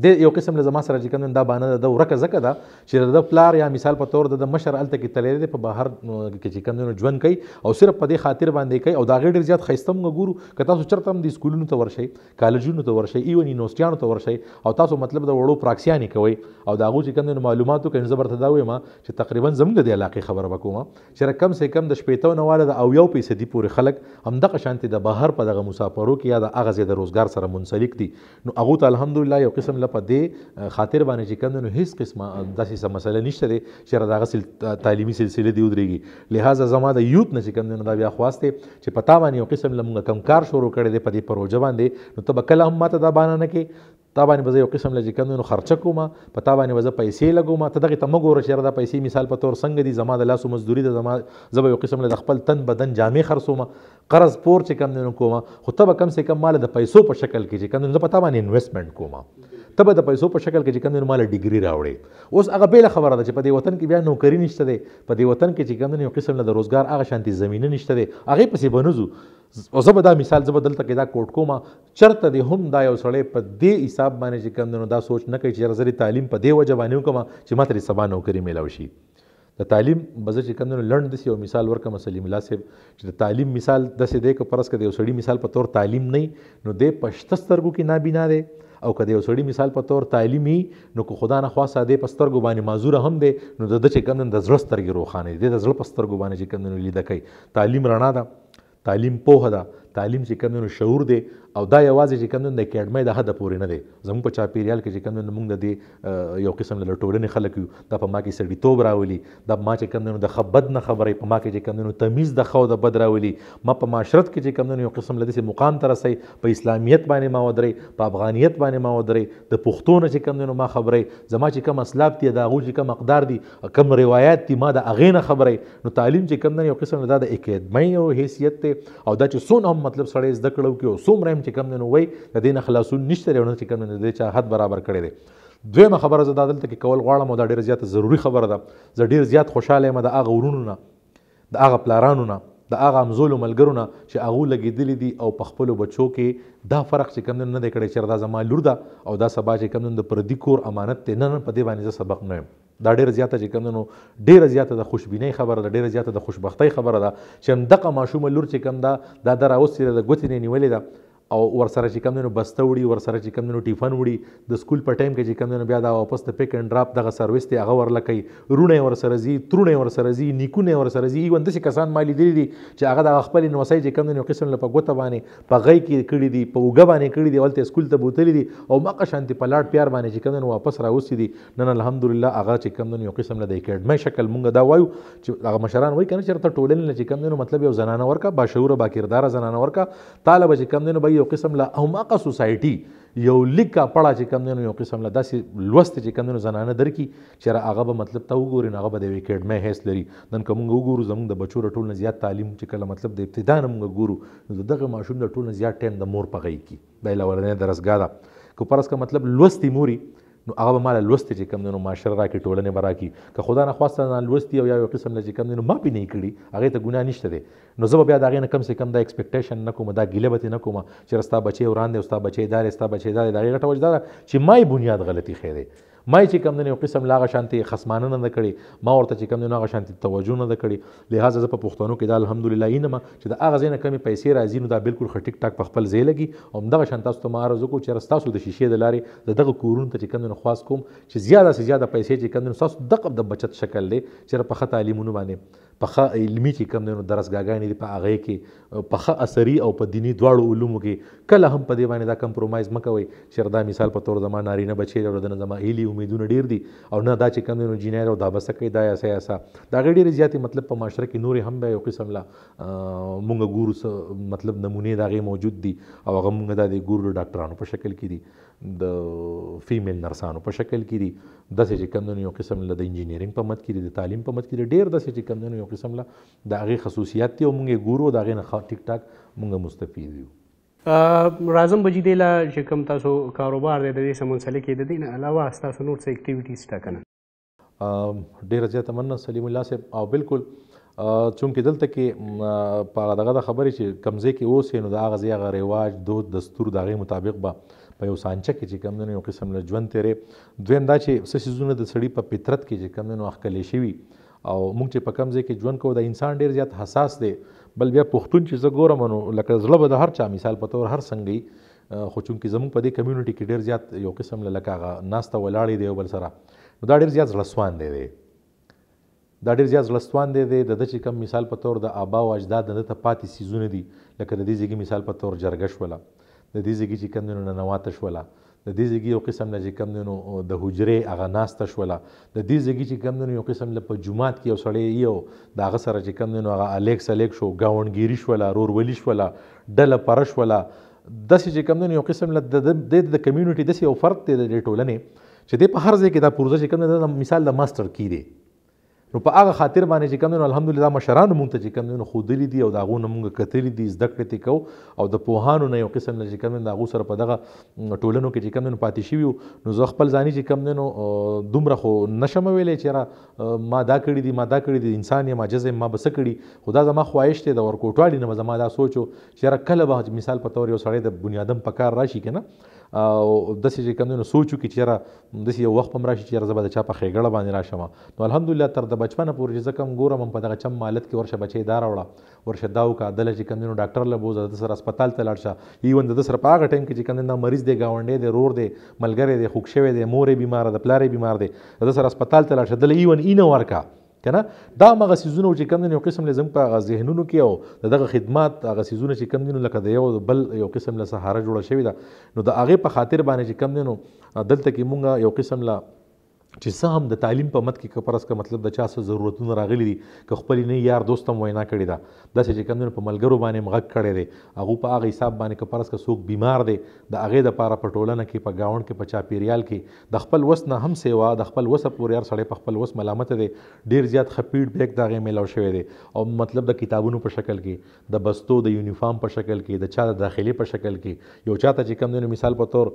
د یو قسم له زما سره چې کوم دا باندې د ورکه زکه دا چې د پلار یا مثال په تور د مشر الته کې تللی دی په بهر کې چې کوم ژوند کوي او صرف په دې خاطر باندې کوي او دا غیر ډیر زیات خیستم ګورو که تاسو چرته هم د سکولونو ته ورشي کالجونو ته ورشي ایون یونیورسيټانو ته ورشي او تاسو مطلب د وړو پراکسیانی کوي او دا غو چې کوم معلوماتو کې زبرته دا وایم چې تقریبا زموږ د علاقې خبر وکوم چې کم سه کم د شپېتو نواله د او یو پیسې دی پورې خلک هم دغه شانتي د بهر په دغه مسافرو کې یا د اغه زیاده روزګار سره منسلک دي نو هغه ته الحمدلله یو قسم تعالی په دې خاطر باندې چې کوم نو هیڅ قسمه داسې څه مسله نشته دی چې را دغه سل تعلیمي سلسله دی ودرېږي لہذا زما د یوت نه چې کوم نو دا بیا خواسته چې پتا باندې یو قسم لمغه کم کار شروع کړي دی په دې پروژه باندې نو ته به کله هم ماته دا بانه نه کې تا باندې به زه یو قسم لږ کم نو خرچه کوم په تا باندې به زه پیسې لګوم ته دغه ته مه ګوره چې دا پیسې مثال په تور څنګه دي زما د لاسو مزدوري ده زما زه به یو قسم له خپل تن بدن جامې خرڅوم قرض پور چې کم نو کوم خو ته به کم سه کم مال د پیسو په شکل کې چې کم نو زه په تا باندې انویسټمنټ کوم ته به د پیسو په شکل کې چې کوم مال ډیګري راوړې اوس هغه بیل خبره ده چې په دې وطن کې بیا نوکری نشته دی په دې وطن کې چې کوم یو قسم له روزګار هغه شانتي زمينه نشته دی هغه پسې بنزو او زه به دا مثال زه به دلته کې دا کوټ کوم چرته دی هم دا یو سړی په دې حساب باندې چې کوم نو دا سوچ نه کوي چې زری تعلیم په دې وجه باندې وکم چې ماته سبا نوکری میلاو شي د تعلیم بزر چې کوم نو لړند دسی یو مثال ورکم سلیم الله صاحب چې د تعلیم مثال دسې دی که پرس کې یو سړی مثال په تور تعلیم نه نو دې پښتسترګو کې نابینا دی او که د یو سړي مثال په تور تعلیم نو که خدا نه خوا ساده په سترګو باندې معذوره هم دی نو د ده چې کم د زړه سترګې روښانه دي د زړه په سترګو باندې چې کم لیده کوي تعلیم رڼا ده تعلیم پوهه ده تعلیم چې کم شعور دی او دا یوازې چې کوم د اکیډمۍ د حد پورې نه دی زموږ په چاپیریال کې چې کوم موږ د دې یو قسم له ټولنې خلک یو دا په ما کې سړیتوب راولي دا ما چې کوم د خبد نه خبرې په ما کې چې کوم تمیز د خو د بد راولي ما په معاشرت کې چې کوم یو قسم له دې مقام تر رسي په اسلامیت باندې ما ودرې په افغانیت باندې ما ودرې د پښتون چې کوم ما خبرې زما چې کوم اسلاب دي دا غو چې کوم مقدار دي کوم روایت دي ما د اغې نه خبرې نو تعلیم چې کوم یو قسم دا د اکیډمۍ او حیثیت ته او دا چې څونه مطلب سړی زده کړو کې او څومره چې کم دی نو وایي د دې نه خلاصون نشته دی او نه چې کم دی د دې چا حد برابر کړی دی دویمه خبره زه دا دلته کې کول غواړم او دا ډېره زیاته ضروري خبره ده زه ډېر زیات خوشحاله یم د هغه ورونو نه د هغه پلارانو نه د هغه همزولو ملګرو نه چې هغو لګېدلي دي او په خپلو بچو کې دا فرق چې کم دی نه دی کړی چېر دا زما لور ده او دا سبا چې کم دی د پردي کور امانت دی نه نه په دې باندې زه سبق نه یم دا ډیره زیاته چې کم نو ډیره زیاته د خوشبینۍ خبره ده ډیره زیاته د خوشبختۍ خبره ده چې همدغه ماشومه لور چې کم ده دا د راوستې ده د ګوتې نه نیولې ده او ورسره چې کم دنو بسته وړي ورسره چې کم دنو ټیفن وړي د سکول په ټایم کې چې کم دنو بیا دا واپس د پیک اینډ ډراپ دغه سرویس دی هغه ورله کوي رونه ورسره زی ترونه ورسره زی نیکونه ورسره زی ایون داسې کسان ما لیدلی دي چې هغه د خپل نوسی چې کم دنو قسم له په ګوته باندې په غی کې کړي دي په اوګه باندې کړي دي ولته سکول ته بوتلی دي او مقه شانتي په لاړ پیار باندې چې کم دنو واپس راوسی دي نن الحمدلله هغه چې کم دنو یو قسم له د اکیډمۍ شکل مونږ دا وایو چې هغه مشران وایي کنه چېرته ټولنې چې کم دنو مطلب یو زنانه ورکا باشعوره باکرداره زنانه ورکا طالب چې کم دنو به یو قسم له احمقه سوسایټي یو لیک پړه چې کم دینو یو قسم له داسې لوست چې کم دینو زنانه درکې چې هغه به مطلب ته وګوري هغه به د اکیډمۍ حیث لري نن که موږ وګورو زموږ د بچو ټول نه زیات تعلیم چې کله مطلب د ابتدا نه موږ ګورو نو دغه ماشوم د ټول نه زیات ټایم د مور په غي کې د لورنۍ درسګاه ده که پرس که مطلب لوستې موري نو هغه به مال لوست چې کم نو معاشره راکې ټولنه برا کی که خدا نه خواسته نه لوستی او یا یو قسم نه چې کم نو ما به نه کړی هغه ته ګناه نشته دی نو زه بیا دا غینه کم سه کم دا ایکسپیکټیشن نه کوم دا ګیله به نه کوم چې رستا بچي وران دی او ستا بچي دار ستا بچي دار دا غټه وجدار چې مای بنیاد غلطی خې دی ما چې کم نه یو قسم لا شانتي خصمانه نه کړي ما ورته چې کم نه هغه شانتي توجه نه کړي لہذا زه په پښتنو کې دا الحمدلله اینما چې دا هغه زینه کمی پیسې راځي نو دا بالکل خټیک ټاک په خپل ځای لګي او دغه شانت تاسو ته مارزو کو چې تاسو د شیشې د لارې دغه کورونو ته چې کم نه خاص کوم چې زیاده سے زیاده پیسې چې کم نه تاسو دغه د بچت شکل دی چې په خطا تعلیمونه باندې پخه علمی چې کم دی نو درسګاګانې دي په هغې کې پخه اثري او په دینی دواړو علومو کې کله هم په دې باندې دا کمپرومایز مه کوئ چې دا مثال په تور زما نارینه بچی دی او د زما هیلې امیدونه ډېر دي او نه دا چې کم دی نو جینیر او دا بسه کوي دا یا څه یا څه د هغې ډېرې زیاتې مطلب په معاشره کې نورې هم بیا یو قسم له مونږ ګورو مطلب نمونې د هغې موجود دي او هغه مونږ دا د ګورو ډاکټرانو په شکل کې دي د فیمیل نرسانو په شکل کې دي داسې چې کم یو قسم له د انجینیرینګ په مد کې دي د تعلیم په مد کې دي ډېر داسې چې کم یو قسم له د هغې خصوصیات دي او موږ یې ګورو د هغې نه ټیک ټاک موږ مستفید یو راځم بجې دی له چې کوم تاسو کاروبار دی د دې سره منسلک دی د دې نه علاوه تاسو نور څه اکټیویټیز شته که نه ډېره زیاته مننه سلیم الله صاحب او بالکل چونکې دلته کې په دغه د خبرې چې کمزې کې اوسې نو د هغه ځای هغه رواج دود دستور د هغې مطابق به په یو سانچه کې چې کوم یو قسم له ژوند تیرې دویم دا چې څه سیزونه د سړي په فطرت کې چې کوم نو اخکلې شوي او موږ چې په کم ځای کې ژوند کوو د انسان ډیر زیات حساس دی بل بیا پښتون چې زه ګورم نو لکه زړه به د هر چا مثال په تور هر څنګه خو چونکې زموږ په دې کمیونټي کې ډیر زیات یو قسم له لکه هغه ناسته ولاړې دی یو بل سره نو دا ډیر زیات زړسوان دی دی دا ډیر زیات لستوان دی د د چې کم مثال په تور د آبا او اجداد د ته پاتې سیزونه دي لکه د دې ځګي مثال په تور جرګه شوله د دې زګي چې کم دینو نواته شوله د دې زګي یو قسم نه چې کم دینو د حجره اغه ناسته شوله د دې زګي چې کم دینو یو قسم له په جمعات کې یو سړی یو دا غ سره چې کم دینو اغه الیکس الیک شو گاونګيري شوله رور ولی شوله ډله پر شوله داسې چې کم دینو یو قسم له د د کمیونټي داسې یو فرد دی د ټولنې چې د په هر ځای کې دا پروژه چې کم مثال د ماستر کی دی نو په هغه خاطر باندې چې کوم نو الحمدلله مشران مونږ ته چې کوم نو خودلې دي او داغو نه مونږ کتلې دي زده کړې تی کو او د پوهانو نه یو قسم نه چې کوم نو داغو سره په دغه ټولنو کې چې کوم نو پاتې شي نو زه خپل ځاني چې کوم نو دومره خو نشم ویلې چې را ما دا کړې دي ما دا کړې دي انسان یې ما جزې ما بس کړې خدا زما خواهش ته د ورکوټوالي نه زما دا سوچو چې را کله به مثال په تور یو سړی د بنیادم په کار راشي کنه او داسې چې کوم نو سوچو کې چېرې داسې یو وخت هم راشي چېرې زه به د چا په ښېګړه باندې راشم نو الحمدلله تر د بچپنه پورې چې زه کوم ګورم هم په دغه چم مالت کې ورشه بچی دا راوړه ورشه دا وکړه دله چې کوم نو ډاکټر له بوزه د سره هسپتال ته لاړ شه ایون د سره په هغه ټایم کې چې کوم نه مریض دی گاونډي دی رور دی ملګری دی خوښ شوی دی مورې بیمار د پلارې بیمار دی د سره هسپتال ته لاړ شه دله ایون اینه ورکا کنه دا مغه سيزونه چې کم یو قسم لزم په غا ذهنونو کې او دغه خدمات هغه سيزونه چې کم دینو لکه د یو بل یو قسم له سهاره جوړه شوی دا نو د هغه په خاطر باندې چې کم دینو دلته کې مونږه یو قسم له چې څه هم د تعلیم په مد کې که پرس که مطلب د چا څه ضرورتونه راغلي دي که خپل نه یار دوست هم وینا کړې ده داسې چې کمونه په ملګرو باندې هم غږ کړی دی هغه په هغه حساب باندې که پرس که څوک بیمار دی د هغې دپاره په ټولنه کې په ګاونډ کې په چاپیریال کې د خپل وس نه هم سیوا د خپل وسه پورې هر سړی په خپل وس ملامته دی ډېر زیات ښه فیډ بیک د هغې میلاو شوی دی او مطلب د کتابونو په شکل کې د بستو د یونیفارم په شکل کې د چا د داخلي په شکل کې یو چاته چې کمونه مثال په طور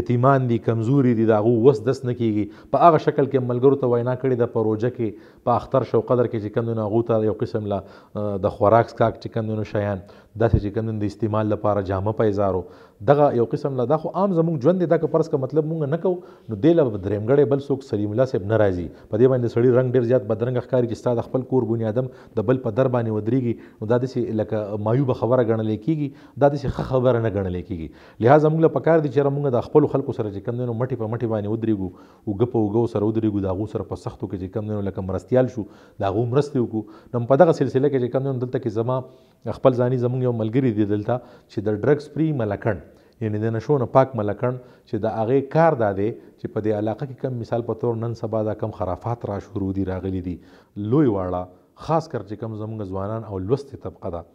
یتیمان دي کمزوري دي د هغو وس دس نه کېږي په هغه شکل کې ملګرو ته وینا کړې ده په روژه کې په اختر شو قدر کې چې کندونه هغو ته یو قسم له د خوراک څکاک چې کندونه شیان داسې چې کندونه د استعمال لپاره جامه پیزارو دغه یو قسم له دا خو عام زموږ ژوند دی دا که فرض که مطلب مونږ نه کوو نو دې له درېمګړی بل څوک سلیم الله صاحب نه راځي په دې باندې سړي رنګ ډېر زیات بدرنګ ښکاري چې ستا د خپل کور بنیادم د بل په در باندې ودرېږي نو دا داسې لکه مایوبه خبره ګڼلی کېږي دا داسې ښه خبره نه ګڼلی کېږي لحاظه موږ له پکار دی چې موږ د خپلو خلکو سره چې کم دی نو مټې په مټې باندې ودرېږو اوږه په اوږو سره ودرېږو د هغو سره په سختو کې چې کم دی نو لکه مرستیال شو د هغو مرستې وکړو نو په دغه سلسله کې چې کم دی نو دلته کې زما خپل ځاني زموږ یو ملګری دی دلته چې د ډرګس فری ملکن یعنی د نشو نه پاک ملکن چې د هغې کار دا دی چې په دې علاقه کې کم مثال په تور نن سبا دا کم خرافات را شروع دي راغلي دي لوی واړه خاص کر چې کم زمونږ ځوانان او لوستې طبقه ده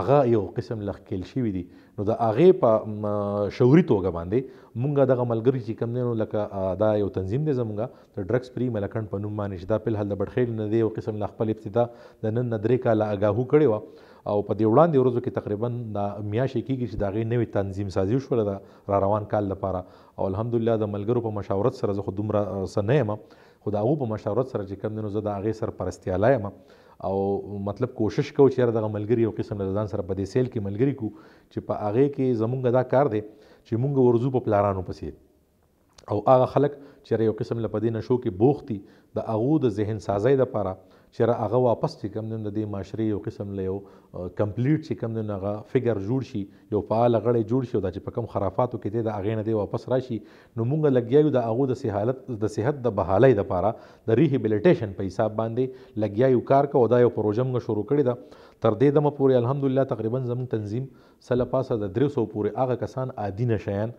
هغه یو قسم لخکیل شوي دي نو د هغې په شعوري توګه باندې مونږ دغه ملګري چې کم دی نو لکه دا یو تنظیم دی زمونږ د ډرګس پری ملکنډ په نوم باندې چې دا فلحال د بډخیل نه دی یو قسم له خپل ابتدا د نن نه درې کاله اګاهو کړې وه او په دې وړاندې ورځو کې تقریبا د میاشي کېږي چې د هغې نوې تنظیم سازي وشوله د را روان کال لپاره او الحمدلله د ملګرو په مشاورت سره زه خو دومره څه نه یم خو د هغو په مشاورت سره چې کم دی نو زه د هغې سرپرستیاله یم او مطلب کوشش کوو چې یاره دغه ملګري یو قسم له ځان سره په دې سیل کې ملګري کو چې په هغې کې زمونږ دا کار دی چې مونږ ورځو په پلارانو پسې او هغه خلک چې یو قسم له په دې نشو کې بوختي د هغو د ذهن سازۍ دپاره چې هغه واپس چې کوم د دې معاشري یو قسم له یو کمپلیټ چې کوم نه هغه فګر جوړ شي یو فعال غړی جوړ شي دا چې په کوم خرافاتو کې دی د اغې نه دی واپس راشي نو موږ لګیایو د هغه د صحت د صحت د بحالۍ لپاره د ریهبلیټیشن په حساب باندې لګیایو کار کوو دا یو پروژه موږ شروع کړی ده تر دې دمه پورې الحمدلله تقریبا زموږ تنظیم سل پاسه د 300 پورې هغه کسان عادي نشیان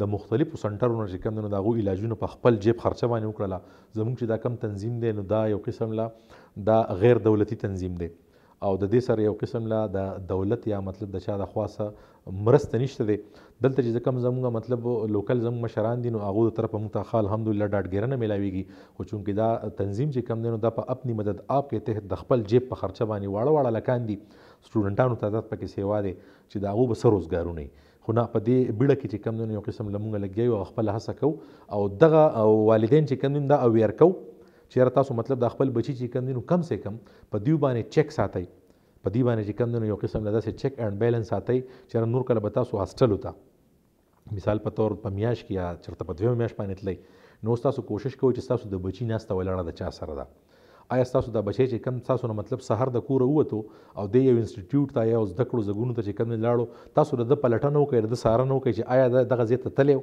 د مختلفو سنټرونو چې کوم نو داغو علاجونه په خپل جیب خرچه باندې وکړله زموږ چې دا کم تنظیم دی نو دا یو قسم له دا غیر دولتي تنظیم دی او د دې سره یو قسم لا د دولت یا مطلب د چا د خاصه مرسته نشته دی دلته چې کوم زموږه مطلب لوکل زموږ مشران دي نو هغه طرف موږ ته خال الحمدلله ډاټ ګرنه ملاويږي خو چونکې دا تنظیم چې کم دی نو دا په خپل مدد آپ کې تحت د خپل جیب په خرچه باندې واړه واړه لکان دي سټوډنټانو تعداد پکې سیوا دی چې دا هغه به سر روزګارونه خو نه په دې بیړه کې چې کم دی نو یو قسم لمونږه لګیو خپل هڅه کو او دغه والدین چې کم دی دا اویر کو چې را تاسو مطلب د خپل بچی چې کم دینو کم سه کم په دیو باندې چک ساتي په دی باندې چې کم دینو یو قسم لدا سه چک اینڈ بیلنس ساتي چې نور کله به تاسو هاستل وتا مثال په تور په میاش کې یا چرته په دویم میاش باندې تللی نو تاسو کوشش کوئ چې تاسو د بچی ناست ولړه د چا سره ده آیا تاسو دا بچی چې کم تاسو نه مطلب سحر د کوره ووتو او د یو انسټیټیوټ ته یا زده کړو زګونو ته چې کم لاړو تاسو د پلټنه وکړي د ساره نه وکړي چې آیا دغه ځای ته تللی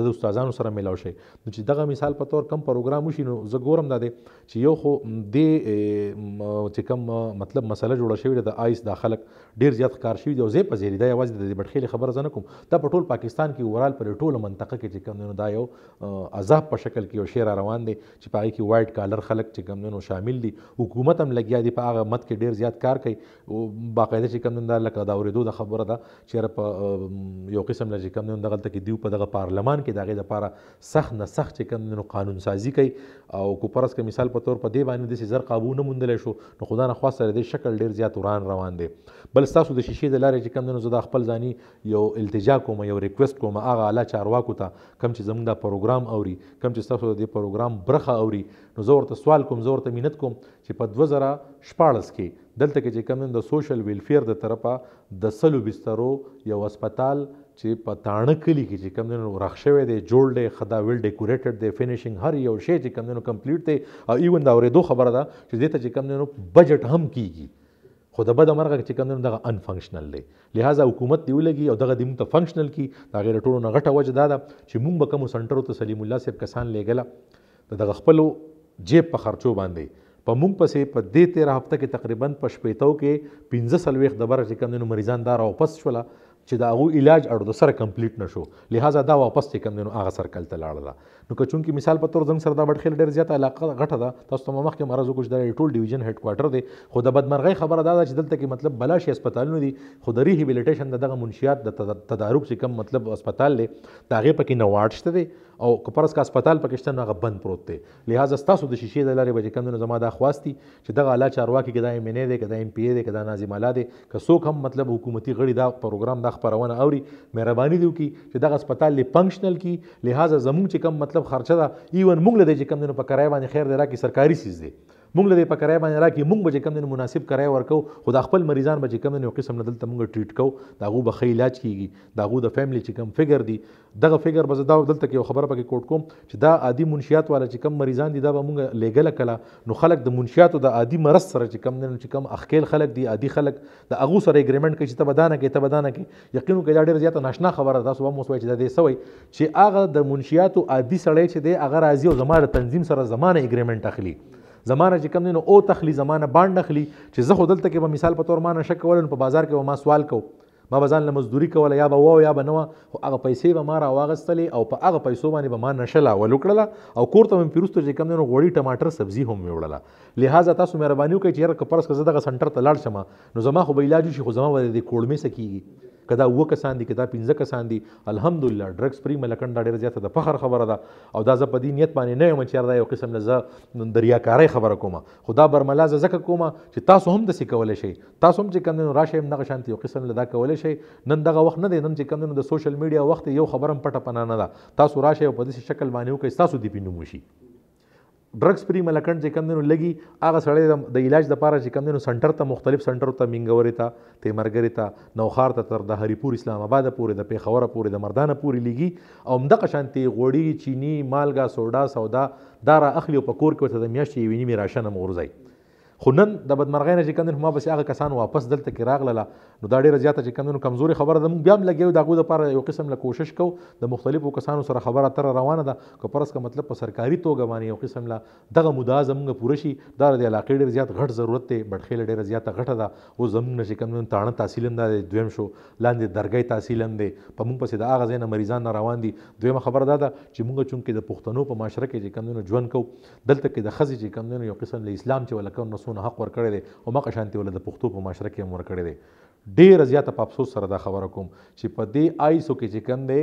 د استادانو سره میلاو شي نو چې دغه مثال په تور کم پروګرام وشي نو زه ګورم دا دی چې یو خو د چې کم مطلب مسله جوړه شوې ده د آیس دا خلک ډیر زیات کار شوي دی او زه په زیری دا یوازې د بټخیلې خبره زنه کوم دا په ټول پاکستان کې ورال پر ټوله منطقه کې چې کم نو دا یو عذاب په شکل کې یو شیر روان دی چې پای کې وایټ کالر خلک چې کم نو شامل شامل دي حکومت هم لګیا دي په هغه مد کې ډیر زیات کار کوي او باقاعده چې کم دا لکه دا اورېدو د خبره ده چېرې په یو قسم لږ کم دغه دلته کې دیو په دغه پارلمان کې د هغې دپاره سخت نه سخت چې کم نو قانون سازي کوي او کو پرس که مثال په طور په دې باندې داسې زر قابو نه موندلی شو نو خدا نه خوا سره دې شکل ډیر زیات وران روان دی بل ستاسو د شیشې د لارې چې کم نو زه دا خپل ځاني یو التجا کوم یو ریکوست کوم هغه اعلی چارواکو ته کم چې زموږ دا پروګرام اوري کم چې ستاسو د دې پروګرام برخه اوري نو زه ورته سوال کوم زه ورته مینت کوم چې په دوه زره شپاړس کې دلته کې چې کوم د سوشل ویلفیر د طرفه د سلو بسترو یو هسپتال چې په تاڼه کلی کې چې کوم دنو راخ شوی دی جوړ دی خدا ویل ډیکوریټډ دی فینیشینګ هر یو شی چې کوم دنو کمپلیټ دی او ایون دا اورېدو خبره ده چې دې ته چې کوم دنو بجټ هم کیږي خو د بد مرغه چې کوم دغه ان فنکشنل دی لہذا حکومت دی ولګي او دغه د موږ ته فنکشنل کی دا غیر ټولو نه غټه وجه دا ده چې موږ به کوم سنټرو ته سلیم الله صاحب کسان لېګله دغه خپلو جیب په خرچو باندې په مونږ پسې په دې تیره هفته کې تقریبا په شپېتو کې پنځه څلوېښت دبره چې کم دی نو مریضان دا راواپس شوله چې د هغو علاج اړو د سره کمپلیټ نه شو لہٰذا دا واپس چې کم دی نو هغه سرکل ته لاړله نو که چونکې مثال په تور زنګ سره دا بډخیل ډېر زیاته علاقه غټه ده تاسو ته مخکې مرض وکړو چې دا ټول ډیویژن هیډ کوارټر دی خو د بدمرغۍ خبره دا ده چې دلته کې مطلب بلا شي هسپتالونه دي خو د ریهبیلیټیشن د دغه منشیات د تدارک چې کم مطلب هسپتال دی د هغې پکې نه واټ شته دی او که پرس کا هسپتال پکې شته نو هغه بند پروت دی لہذا ستاسو د شیشې د لارې به چې کمونه زما دا خواستي چې دغه اعلی چارواکي کې دا ایم ان ای دی که دا ایم پی ای دی که دا ناظم اعلی دی که څوک هم مطلب حکومتي غړي دا پروګرام دا خپرونه اوري مهرباني دی وکړي چې دغه هسپتال لی فنکشنل کی لہذا زموږ چې کم مطلب خرچه ده ایون موږ له دې چې کم نه په کرایه باندې خیر دی راکې سرکاري سیز دی مونږ لري په کرای باندې راکې مونږ به کم دین مناسب کرای ورکو خو د خپل مریضان به کم دین یو قسم نه دلته مونږ ټریټ کو دا غو به علاج کیږي دا غو د فیملی چې کم فګر دی دغه فګر به دا دلته کې خبره پکې کوټ کوم چې دا عادي منشیات والا چې کم مریضان دي دا به مونږ لګل کله نو خلک د منشیاتو د عادي مرز سره چې کم دین چې کم اخکیل خلک دي عادي خلک د اغو سره اګریمنت کوي چې ته بدانه کې ته بدانه کې یقینو کې دا ډیره زیاته ناشنا خبره ده تاسو هم وسوي چې دا دې سوي چې هغه د منشیاتو عادي سړی چې دی هغه راځي او زما د تنظیم سره زمانه اګریمنت اخلي زمانه چې کم نو او تخلی زمانه باند اخلي چې زه خو دلته کې به مثال په تور ما نشه کول په بازار کې ما سوال کو ما به ځان له مزدوري کوله یا به واو یا به نه خو هغه پیسې به ما راواغستلې او په هغه پیسو باندې به ما نشه لاول وکړله او کور ته مې پیروسته چې کم نو غوړي ټماټر سبزي هم مې وړله لہذا تاسو مهرباني وکړئ چې یاره که پرس که زه دغه سنټر ته لاړ شم نو زما خو به علاج شي خو زما به د کورمې څه کېږي کدا و کسان دي کدا پنځه کسان دي الحمدلله ډرګز فری ملکن دا ډیره زیاته د فخر خبره ده او دا زه په دې نیت باندې نه یم چې دا یو قسم نه زه د ریاکارۍ خبره کومه خدا برملا زه ځکه کومه چې تاسو هم داسې کولی شئ تاسو هم چې کم دی راشئ همدغه شانتې یو قسم له دا کولی شئ نن دغه وخت نه دی نن چې کم دی د سوشل میډیا وخت یو خبره هم پټه پناه نه ده تاسو راشئ او په داسې شکل باندې وکړئ ستاسو دې پې نوم وشي ډرګس پری ملکند چې کم دینو لګي هغه سړی د علاج لپاره چې کم دینو سنټر ته مختلف سنټر ته منګوري ته تیمرګری ته نوخار ته تر د هریپور اسلام آباد پورې د پیښور پورې د مردانه پورې لګي او همدغه شانتي غوړی چینی مالګا سوډا سودا دارا اخلي په کور کې ته د میاشتې ویني میراشه نه مورځي خو نن د بدمرغۍ نه چې کم هما بس هغه کسان واپس دلته کې راغله نو دا ډیره زیاته چې کم کمزوري خبره ده موږ بیا هم لګیو د هغوی دپاره یو قسم له کوشش کوو د مختلفو کسانو سره خبره اتره روانه ده که پرس که مطلب په سرکاري توګه باندې یو قسم له دغه مدعا زموږ پوره شي دا د علاقې ډېر زیات غټ ضرورت دی بټخېله ډېره زیاته غټه ده اوس زموږ نه چې کم تاڼه تحصیل هم دا دی دویم شو لاندې درګۍ تحصیل هم دی په موږ پسې د هغه ځای نه مریضان نه روان دي دویمه خبره دا ده چې موږ چونکې د پښتنو په معاشره کې چې کم ژوند کوو دلته کې د ښځې چې کم یو قسم له اسلام چې ولکه نسو ټاکونه حق ورکړی دی او مقه شانتي ول د پښتو په معاشره کې هم ورکړی دی ډیر زیاته په افسوس سره دا خبره کوم چې په دې آیسو کې چې کوم دی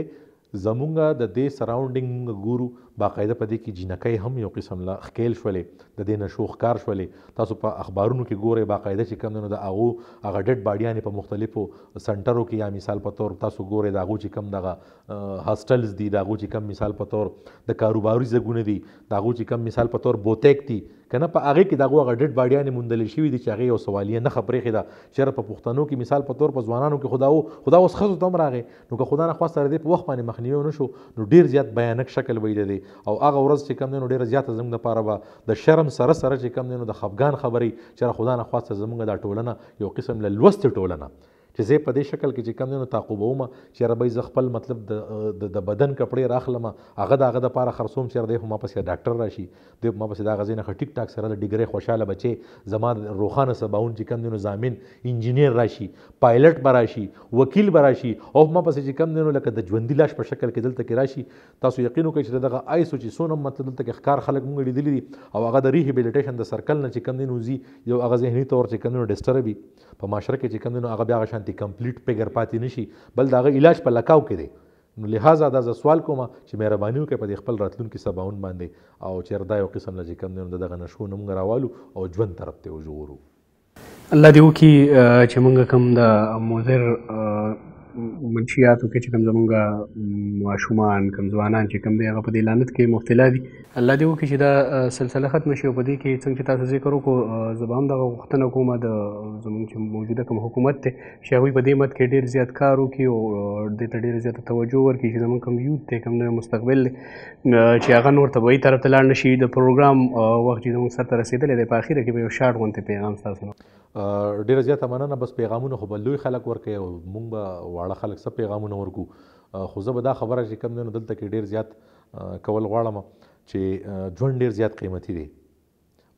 زمونږ د دې سراونډینګ ګورو باقاعده په دې کې جینکې هم یو قسم لا خکیل شولې د دې نشوخ کار شولې تاسو په اخبارونو کې ګورئ باقاعده چې کوم نه د اغو هغه ډډ باډیانې په مختلفو سنټرو کې یا مثال په تور تاسو ګورئ د اغو چې کوم دغه هاستلز دي د اغو چې کوم مثال په تور د کاروباري زګونه دي د اغو چې کوم مثال په تور بوتیک دي کنه په هغه کې دغه غډډ باډیانې مندل شوې دي چې هغه یو سوالیه نه خبرې خدا چیر په پښتنو کې مثال په تور په ځوانانو کې خدا او خدا اوس خزو تم راغې نو که خدا نه خوا سره دې په وخت باندې مخنیوي نشو نو ډیر زیات بیانک شکل وې دي او هغه ورځ چې کم نو ډیر زیات زموږ لپاره به د شرم سره سره چې کم نو د خفقان خبرې چې خدا نه خوا سره زموږ د ټولنه یو قسم له لوست ټولنه چې زه په دې شکل کې چې کم دینو تعقیبوم چې یاره به زه خپل مطلب د د بدن کپړې راخلم هغه د هغه د پاره خرڅوم چې دی ما پسې ډاکټر راشي دی ما پسې دا غزینه خټیک ټاک سره د ډیګری خوشاله بچي زما روخانه سباون چې کم دینو ضامن انجینیر راشي پایلټ به راشي وکیل به راشي او ما پسې چې کم دینو لکه د ژوندۍ لاش په شکل کې دلته کې راشي تاسو یقین وکړئ چې دغه آیسو چې سونم مطلب دلته کې ښکار خلک مونږ لیدلی دي او هغه د ریهبیلیټیشن د سرکل نه چې کم دینو زی یو هغه ذهني تور چې کم دینو ډیسټربي په معاشره کې چې کم دینو هغه بیا شانتي ساتي کمپلیټ فګر پاتې نشي بل دغه علاج په لکاو کې دی نو لہذا دا سوال کوم چې مهرباني وکړئ په خپل راتلونکي سباون باندې او چیردا یو قسم لږ کم نه دغه نشو نوم راوالو او ژوند طرف ته وژغورو الله دې وکړي چې موږ کوم د مضر منشیاتو کې چې کوم زمونږه ماشومان کوم ځوانان چې کوم دی هغه په دې لعنت کې مبتلا دي الله دې وکړي چې دا سلسله ختم شي په دې کې څنګه تاسو ذکر وکړو زبام دغه غوښتنه کومه د زمونږ چې موجوده کوم حکومت ته چې هغه په دې مت کې ډیر زیات کار وکړي او د ته ډیر زیات توجه ورکړي چې زمونږ کوم یوت ته کوم مستقبل چې هغه نور طبي طرف ته لاړ نشي د پروګرام وخت چې موږ سره رسیدلې د په اخیره کې به یو شارټ غونته پیغام تاسو ډیره زیاته مننه بس پیغامونه خو به لوی خلک ورکوي او موږ به واړه خلک څه پیغامونه ورکو خو زه به دا خبره چې کوم دی نو دلته کې ډیر زیات کول غواړم چې ژوند ډیر زیات قیمتي دی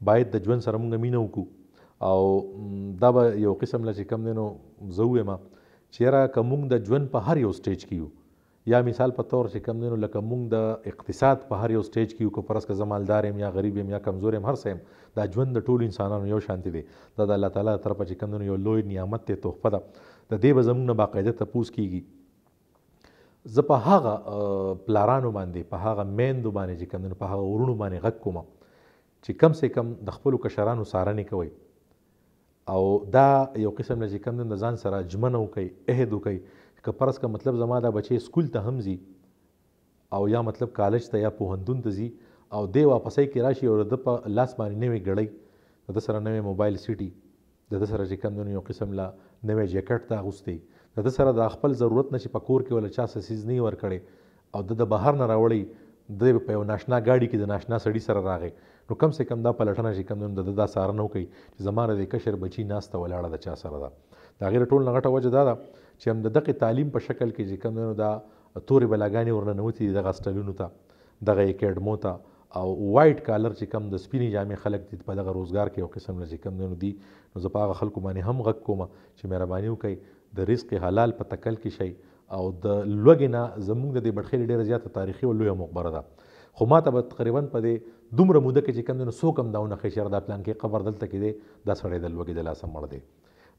باید د ژوند سره موږ مینه وکړو او دا به یو قسم لږ کم دی نو زه ووایم چې یاره که موږ د ژوند په هر یو سټیج کې یو یا مثال په تور چې کم دینو لکه مونږ د اقتصاد په هر یو سټیج کې یو کو پرس که زمالدار يم یا غریب يم یا کمزور يم هر سیم دا ژوند د ټولو انسانانو یو شانتي دی دا د الله تعالی طرفه چې کم دینو یو لوی نعمت ته تحفه ده د دې به زمونږ نه باقاعده تپوس کیږي زه په هغه پلارانو باندې په هغه میندو باندې چې کم دینو په هغه ورونو باندې غږ کوم چې کم سه کم د خپلو کشرانو سارنې کوي او دا یو قسم نه چې کم د ځان سره جمنه وکي عہد وکي که پرس که مطلب زما دا بچی سکول ته هم ځي او یا مطلب کالج ته یا پوهنتون ته ځي او دی واپسۍ کې راشي او د په لاس باندې نوې ګړۍ د سره نوې موبایل سیټي د سره چې کوم یو قسم لا نوې جیکټ ته اغوستی د سره د خپل ضرورت نشي په کور کې ولا چا سیز نه ورکړي او د بهر نه راوړي د په یو ناشنا گاډي کې د ناشنا سړی سره راغی نو کم سه کم دا پلټنه چې کم د دا ساره نو کوي چې زماره د کشر بچی ناسته ولاړه د چا سره ده دا غیر ټول نغټه وجه دا ده چې هم د دغه تعلیم په شکل کې چې کوم نو دا تورې بلاګانې ورننوتې دي دغه سټلونو ته دغه اکیډمو ته او وایټ کالر چې کم د سپینې جامې خلک دي په دغه روزګار کې یو قسم نه چې کم نو دي نو زه په هغه خلکو باندې هم غږ کوم چې مهرباني وکړئ د رزق حلال په تکل کې شئ او د لوګې نه زموږ د دې بټخېلې ډېره زیاته تاریخي او لویه مقبره ده خو ما ته به تقریبا په دې دومره موده کې چې کم نو څوک هم دا ونښي چې دا پلان کې قبر دلته کې دی دا سړی د لوږې د لاسه مړ دی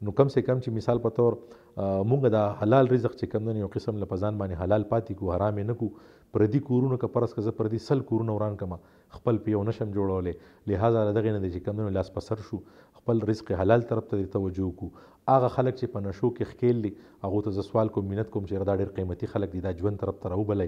نو کم سه کم چې مثال په تور مونږ دا حلال رزق چې کم نه یو قسم له پزان باندې حلال پاتې کو حرام نه کو پردي کورونو که پرس که زه پردي سل کورونو وران کما خپل پیو نشم جوړولې لہذا دغه نه چې کم نه لاس پسر شو خپل رزق حلال طرف ته توجه کو هغه خلک چې په نشو کې ښکیل دي هغو ته زه سوال کوم مینت کوم چې دا ډېر قیمتي خلک دي دا ژوند طرف ته راوبلی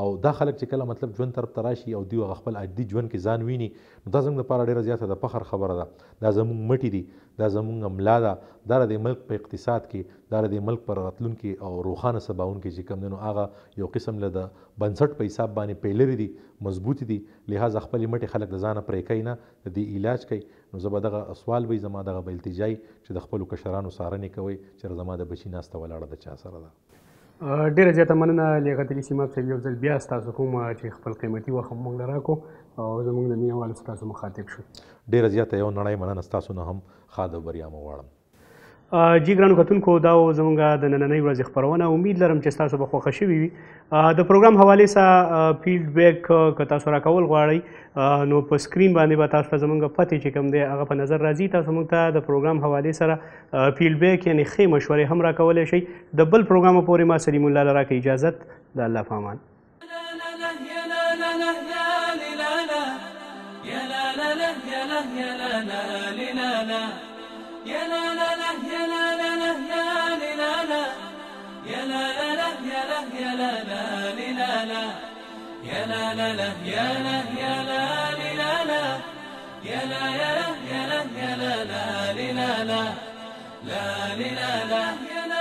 او دا خلک چې کله مطلب ژوند طرف ته راشي او دوی هغه خپل عادي ژوند کې ځان ویني نو دا زموږ لپاره ډېره زیاته د فخر خبره ده دا زموږ مټې دي دا زموږ ملا ده دا د ملک په اقتصاد کې دا د ملک پر راتلونکي او روښانه سباون کې چې کم دی نو هغه یو قسم له د بنسټ په حساب باندې پیلري دي مضبوط دي لهذا خپل مټې خلک د ځانه پرې کوي نه د علاج کوي نو زه به دغه سوال وي زما دغه به التجای چې د خپلو کشرانو څارنې کوئ چې زما د بچي ناسته ولاړه د چا سره ده ډیره زیاته مننه لیغتلی سیماب صاحب یو ځل بیا ستاسو کوم چې خپل قیمتي وخت موږ لرا کو او زموږ د مینوالو ستاسو مخاطب شو ډیره زیاته یو نړۍ مننه ستاسو نه هم خاده بریا مو غواړم جی ګرانو کتونکو دا زمونږ د نننۍ ورځې خبرونه امید لرم چې تاسو به خوښ شوي وي د پروګرام حواله سره فیلډ بیک که تاسو را کول غواړئ نو په سکرین باندې به تاسو ته زمونږ پته چې کوم دی هغه په نظر راځي تاسو موږ ته د پروګرام حواله سره فیلډ بیک یعنی خې مشورې هم را کولای شئ د بل پروګرام پورې ما سلیم الله لره کې اجازه د الله په امان يا لا لا لا يا لا لا لا لا لا لا يا لا لا لا يا لا لا لا يا لا لا يا لا لا لا يا لا يا لا لا لا لا يا لا لا لا يا لا يا لا لا لا يا لا يا لا يا لا يا لا لا لا لا لا لا لا